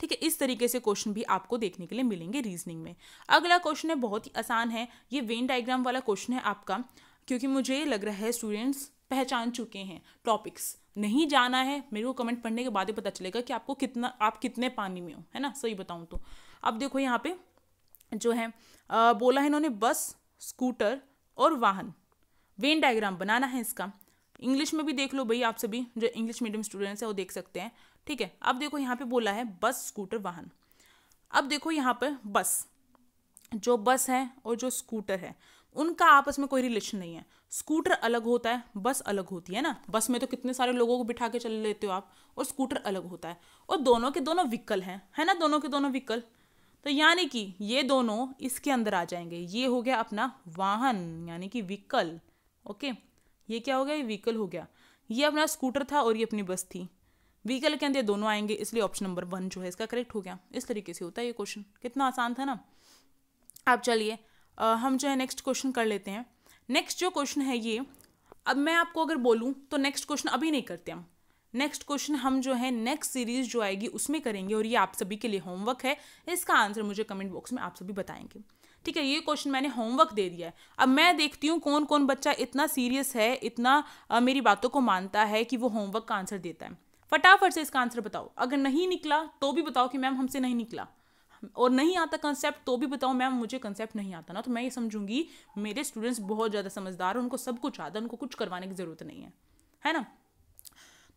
S1: ठीक है इस तरीके से क्वेश्चन भी आपको देखने के लिए मिलेंगे रीजनिंग में अगला क्वेश्चन है बहुत ही आसान है ये वेन डायग्राम वाला क्वेश्चन है आपका क्योंकि मुझे लग रहा है स्टूडेंट्स पहचान चुके हैं टॉपिक्स नहीं जाना है मेरे को कमेंट पढ़ने के बाद ही पता चलेगा कि आपको कितना आप कितने पानी में हो है ना सही बताऊँ तो अब देखो यहाँ पे जो है आ, बोला है इन्होंने बस स्कूटर और वाहन वेन डायग्राम बनाना है इसका इंग्लिश में भी देख लो भाई आप सभी जो इंग्लिश मीडियम स्टूडेंट्स हैं वो देख सकते हैं ठीक है अब देखो यहाँ पे बोला है बस स्कूटर वाहन अब देखो यहाँ पर बस जो बस है और जो स्कूटर है उनका आपस में कोई रिलेशन नहीं है स्कूटर अलग होता है बस अलग होती है ना बस में तो कितने सारे लोगों को बिठा के चल लेते हो आप और स्कूटर अलग होता है और दोनों के दोनों व्हीकल हैं है ना दोनों के दोनों व्हीकल तो यानी कि ये दोनों इसके अंदर आ जाएंगे ये हो गया अपना वाहन यानी कि व्हीकल ओके ये क्या हो गया ये व्हीकल हो गया ये अपना स्कूटर था और ये अपनी बस थी व्हीकल के अंदर दोनों आएंगे इसलिए ऑप्शन नंबर वन जो है इसका करेक्ट हो गया इस तरीके से होता है ये क्वेश्चन कितना आसान था ना आप चलिए हम जो है नेक्स्ट क्वेश्चन कर लेते हैं नेक्स्ट जो क्वेश्चन है ये अब मैं आपको अगर बोलूँ तो नेक्स्ट क्वेश्चन अभी नहीं करते हम नेक्स्ट क्वेश्चन हम जो है नेक्स्ट सीरीज जो आएगी उसमें करेंगे और ये आप सभी के लिए होमवर्क है इसका आंसर मुझे कमेंट बॉक्स में आप सभी बताएंगे ठीक है ये क्वेश्चन मैंने होमवर्क दे दिया है अब मैं देखती हूँ कौन कौन बच्चा इतना सीरियस है इतना आ, मेरी बातों को मानता है कि वो होमवर्क का आंसर देता है फटाफट से इसका आंसर बताओ अगर नहीं निकला तो भी बताओ कि मैम हमसे नहीं निकला और नहीं आता कंसेप्ट तो भी बताओ मैम मुझे कंसेप्ट नहीं आता ना तो मैं ये समझूंगी मेरे स्टूडेंट्स बहुत ज़्यादा समझदार उनको सब कुछ आता है उनको कुछ करवाने की ज़रूरत नहीं है है ना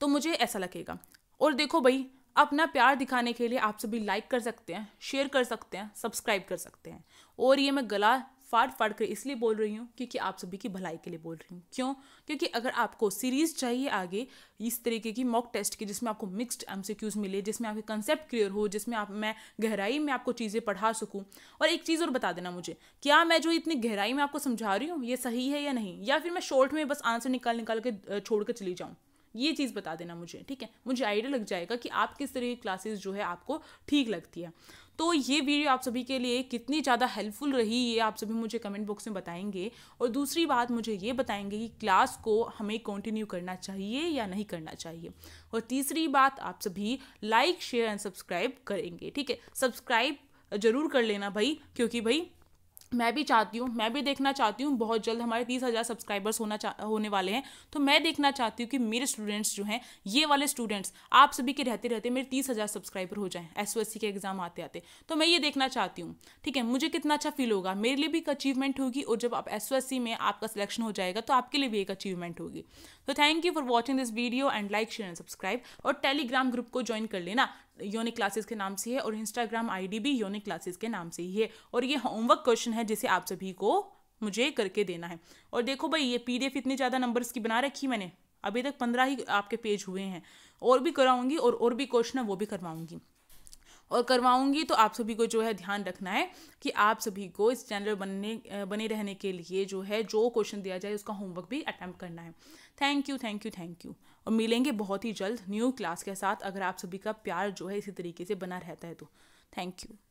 S1: तो मुझे ऐसा लगेगा और देखो भाई अपना प्यार दिखाने के लिए आप सभी लाइक कर सकते हैं शेयर कर सकते हैं सब्सक्राइब कर सकते हैं और ये मैं गला फाड़ फाड़ कर इसलिए बोल रही हूँ क्योंकि आप सभी की भलाई के लिए बोल रही हूँ क्यों क्योंकि अगर आपको सीरीज चाहिए आगे इस तरीके की मॉक टेस्ट की जिसमें आपको मिक्स्ड एम मिले जिसमें आपके कंसेप्ट क्लियर हो जिसमें आप मैं गहराई में आपको चीज़ें पढ़ा सकूँ और एक चीज़ और बता देना मुझे क्या मैं जो इतनी गहराई में आपको समझा रही हूँ ये सही है या नहीं या फिर मैं शॉर्ट में बस आंसर निकाल निकाल के छोड़ कर चली जाऊँ ये चीज़ बता देना मुझे ठीक है मुझे आइडिया लग जाएगा कि आप किस तरह की क्लासेस जो है आपको ठीक लगती है तो ये वीडियो आप सभी के लिए कितनी ज़्यादा हेल्पफुल रही ये आप सभी मुझे कमेंट बॉक्स में बताएंगे और दूसरी बात मुझे ये बताएंगे कि क्लास को हमें कंटिन्यू करना चाहिए या नहीं करना चाहिए और तीसरी बात आप सभी लाइक शेयर एंड सब्सक्राइब करेंगे ठीक है सब्सक्राइब जरूर कर लेना भाई क्योंकि भाई मैं भी चाहती हूँ मैं भी देखना चाहती हूँ बहुत जल्द हमारे तीस हज़ार सब्सक्राइबर्स होना होने वाले हैं तो मैं देखना चाहती हूँ कि मेरे स्टूडेंट्स जो हैं ये वाले स्टूडेंट्स आप सभी के रहते रहते मेरे तीस हज़ार सब्सक्राइबर हो जाएं एस के एग्ज़ाम आते आते तो मैं ये देखना चाहती हूँ ठीक है मुझे कितना अच्छा फील होगा मेरे लिए भी एक अचीवमेंट होगी और जब आप एस में आपका सिलेक्शन हो जाएगा तो आपके लिए भी एक अचीवमेंट होगी तो thank you for watching this video and like share and subscribe और टेलीग्राम ग्रुप को ज्वाइन कर लेना योनिक क्लासेस के नाम से है और इंस्टाग्राम आईडी भी योनिक क्लासेस के नाम से ही है और ये होमवर्क क्वेश्चन है जिसे आप सभी को मुझे करके देना है और देखो भाई ये पी इतने ज़्यादा नंबर्स की बना रखी मैंने अभी तक पंद्रह ही आपके पेज हुए हैं और भी कराऊंगी और और भी क्वेश्चन है वो भी करवाऊंगी और करवाऊंगी तो आप सभी को जो है ध्यान रखना है कि आप सभी को इस चैनल बनने बने रहने के लिए जो है जो क्वेश्चन दिया जाए उसका होमवर्क भी अटैम्प्ट करना है thank you thank you thank you और मिलेंगे बहुत ही जल्द न्यू क्लास के साथ अगर आप सभी का प्यार जो है इसी तरीके से बना रहता है तो थैंक यू